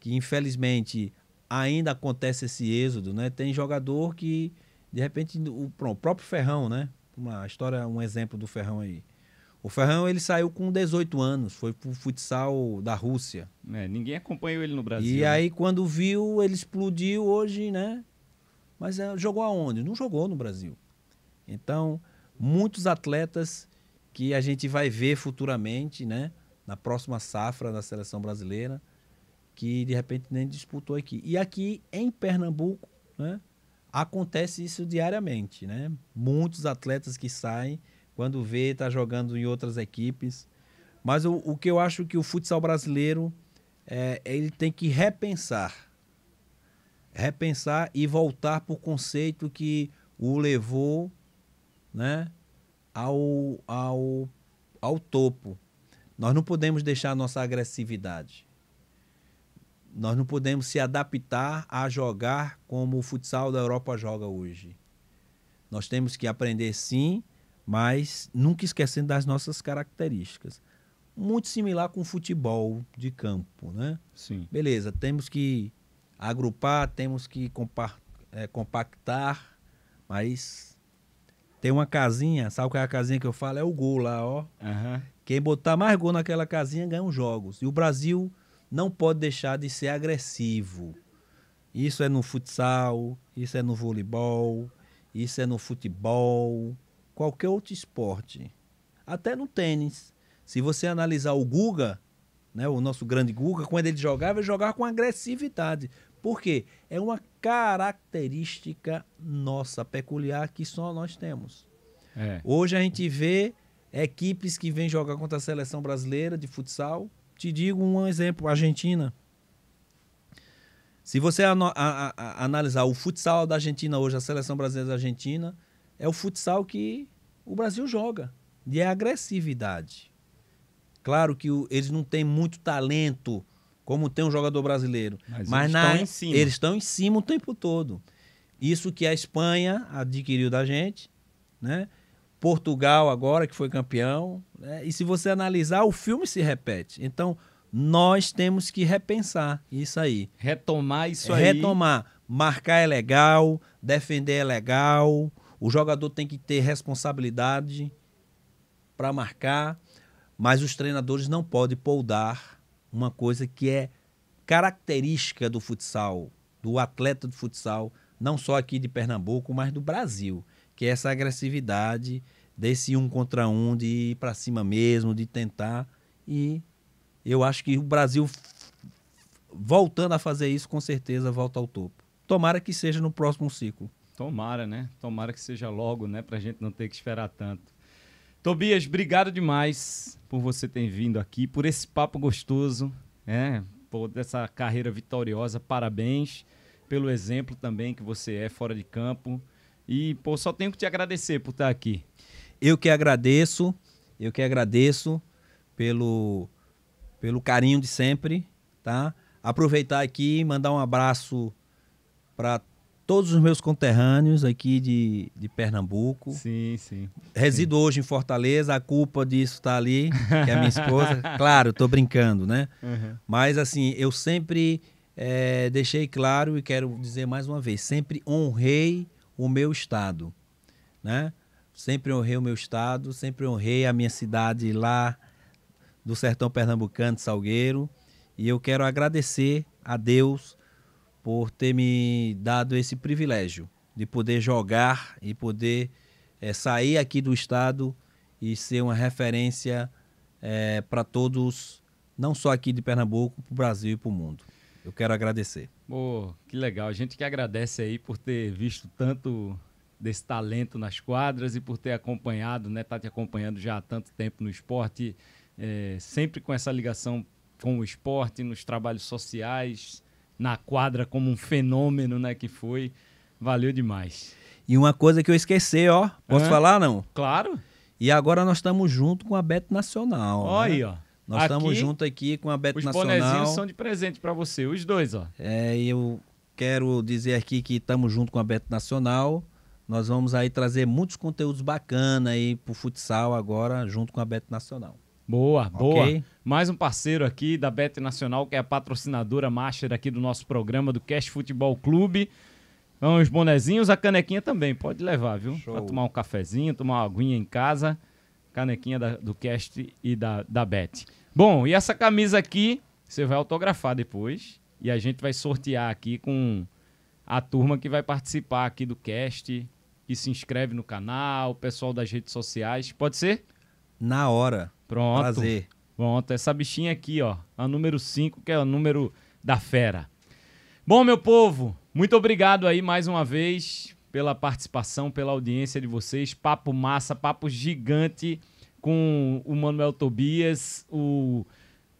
Que infelizmente ainda acontece esse êxodo, né? Tem jogador que, de repente, o, o próprio Ferrão, né? Uma história, um exemplo do Ferrão aí. O Ferrão ele saiu com 18 anos, foi pro futsal da Rússia. É, ninguém acompanhou ele no Brasil. E né? aí quando viu, ele explodiu hoje, né? Mas é, jogou aonde? Não jogou no Brasil. Então, muitos atletas que a gente vai ver futuramente, né? Na próxima safra da seleção brasileira, que de repente nem disputou aqui. E aqui em Pernambuco, né? Acontece isso diariamente, né? Muitos atletas que saem quando vê, está jogando em outras equipes. Mas o, o, que eu acho que o futsal brasileiro é, ele tem que repensar. Repensar e voltar para o conceito que o levou né, ao, ao, ao topo. Nós não podemos deixar a nossa agressividade. Nós não podemos se adaptar a jogar como o futsal da Europa joga hoje. Nós temos que aprender sim mas nunca esquecendo das nossas características. Muito similar com o futebol de campo, né? Sim. Beleza, temos que agrupar, temos que compa é, compactar, mas tem uma casinha, sabe qual é a casinha que eu falo? É o gol lá, ó. Uhum. Quem botar mais gol naquela casinha ganha os jogos. E o Brasil não pode deixar de ser agressivo. Isso é no futsal, isso é no voleibol, isso é no futebol, qualquer outro esporte, até no tênis. Se você analisar o Guga, né, o nosso grande Guga, quando ele jogava, ele jogava com agressividade. Por quê? É uma característica nossa, peculiar, que só nós temos. É. Hoje a gente vê equipes que vêm jogar contra a seleção brasileira de futsal. Te digo um exemplo: Argentina. Se você a, a, a, analisar o futsal da Argentina hoje, a seleção brasileira da Argentina, é o futsal que o Brasil joga, de agressividade. Claro que o, eles não têm muito talento como tem um jogador brasileiro, mas, mas eles, na, estão em é, cima. eles estão em cima o tempo todo. Isso que a Espanha adquiriu da gente, né? Portugal agora que foi campeão, né? e se você analisar o filme se repete. Então nós temos que repensar isso aí, retomar isso é, aí, retomar, marcar é legal, defender é legal, o jogador tem que ter responsabilidade para marcar, mas os treinadores não podem poudar uma coisa que é característica do futsal, do atleta de futsal, não só aqui de Pernambuco, mas do Brasil, que é essa agressividade desse um contra um, de ir para cima mesmo, de tentar. E eu acho que o Brasil, voltando a fazer isso, com certeza volta ao topo. Tomara que seja no próximo ciclo. Tomara, né? Tomara que seja logo, né? Pra gente não ter que esperar tanto. Tobias, obrigado demais por você ter vindo aqui, por esse papo gostoso, né? Por essa carreira vitoriosa. Parabéns pelo exemplo também que você é fora de campo. E, pô, só tenho que te agradecer por estar aqui. Eu que agradeço, eu que agradeço pelo, pelo carinho de sempre, tá? Aproveitar aqui e mandar um abraço para todos os meus conterrâneos aqui de, de Pernambuco. Sim, sim. Resido sim. hoje em Fortaleza, a culpa disso está ali, que é a minha esposa. [laughs] claro, estou brincando, né? Uhum. Mas assim, eu sempre é, deixei claro e quero dizer mais uma vez, sempre honrei o meu estado, né? Sempre honrei o meu estado, sempre honrei a minha cidade lá do sertão pernambucano, de Salgueiro, e eu quero agradecer a Deus por ter me dado esse privilégio de poder jogar e poder é, sair aqui do estado e ser uma referência é, eh, para todos, não só aqui de Pernambuco, para o Brasil e para o mundo. Eu quero agradecer. Pô, oh, que legal. A gente que agradece aí por ter visto tanto desse talento nas quadras e por ter acompanhado, né? Tá te acompanhando já há tanto tempo no esporte, é, sempre com essa ligação com o esporte, nos trabalhos sociais, na quadra como um fenômeno, né, que foi. Valeu demais. E uma coisa que eu esqueci, ó. Posso é? falar, não? Claro. E agora nós estamos junto com a Beto Nacional. Né? Olha né? aí, ó. Nós estamos junto aqui com a Beto Nacional. Os bonezinhos são de presente para você, os dois, ó. É, eu quero dizer aqui que estamos junto com a Beto Nacional. Nós vamos aí trazer muitos conteúdos bacana aí pro futsal agora, junto com a Beto Nacional. Boa, okay? boa. Mais um parceiro aqui da Bet Nacional, que é a patrocinadora master aqui do nosso programa do Cast Futebol Clube. Então, os bonezinhos, a canequinha também, pode levar, viu? Show. Pra tomar um cafezinho, tomar uma aguinha em casa. Canequinha da, do Cast e da, da Bet. Bom, e essa camisa aqui, você vai autografar depois. E a gente vai sortear aqui com a turma que vai participar aqui do cast, que se inscreve no canal, o pessoal das redes sociais. Pode ser? Na hora. Pronto. Prazer. Pronto, tá, essa bichinha aqui, ó, a número 5, que é o número da fera. Bom, meu povo, muito obrigado aí mais uma vez pela participação, pela audiência de vocês. Papo massa, papo gigante com o Manuel Tobias, o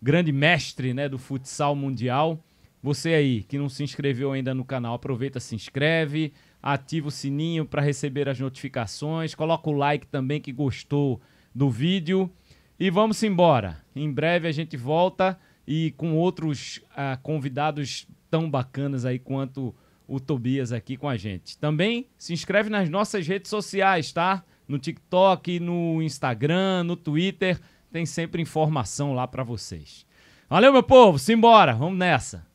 grande mestre, né, do futsal mundial. Você aí que não se inscreveu ainda no canal, aproveita, se inscreve, ativa o sininho para receber as notificações, coloca o like também que gostou do vídeo. E vamos embora. Em breve a gente volta e com outros ah, convidados tão bacanas aí quanto o Tobias aqui com a gente. Também se inscreve nas nossas redes sociais, tá? No TikTok, no Instagram, no Twitter, tem sempre informação lá para vocês. Valeu, meu povo, simbora, vamos nessa.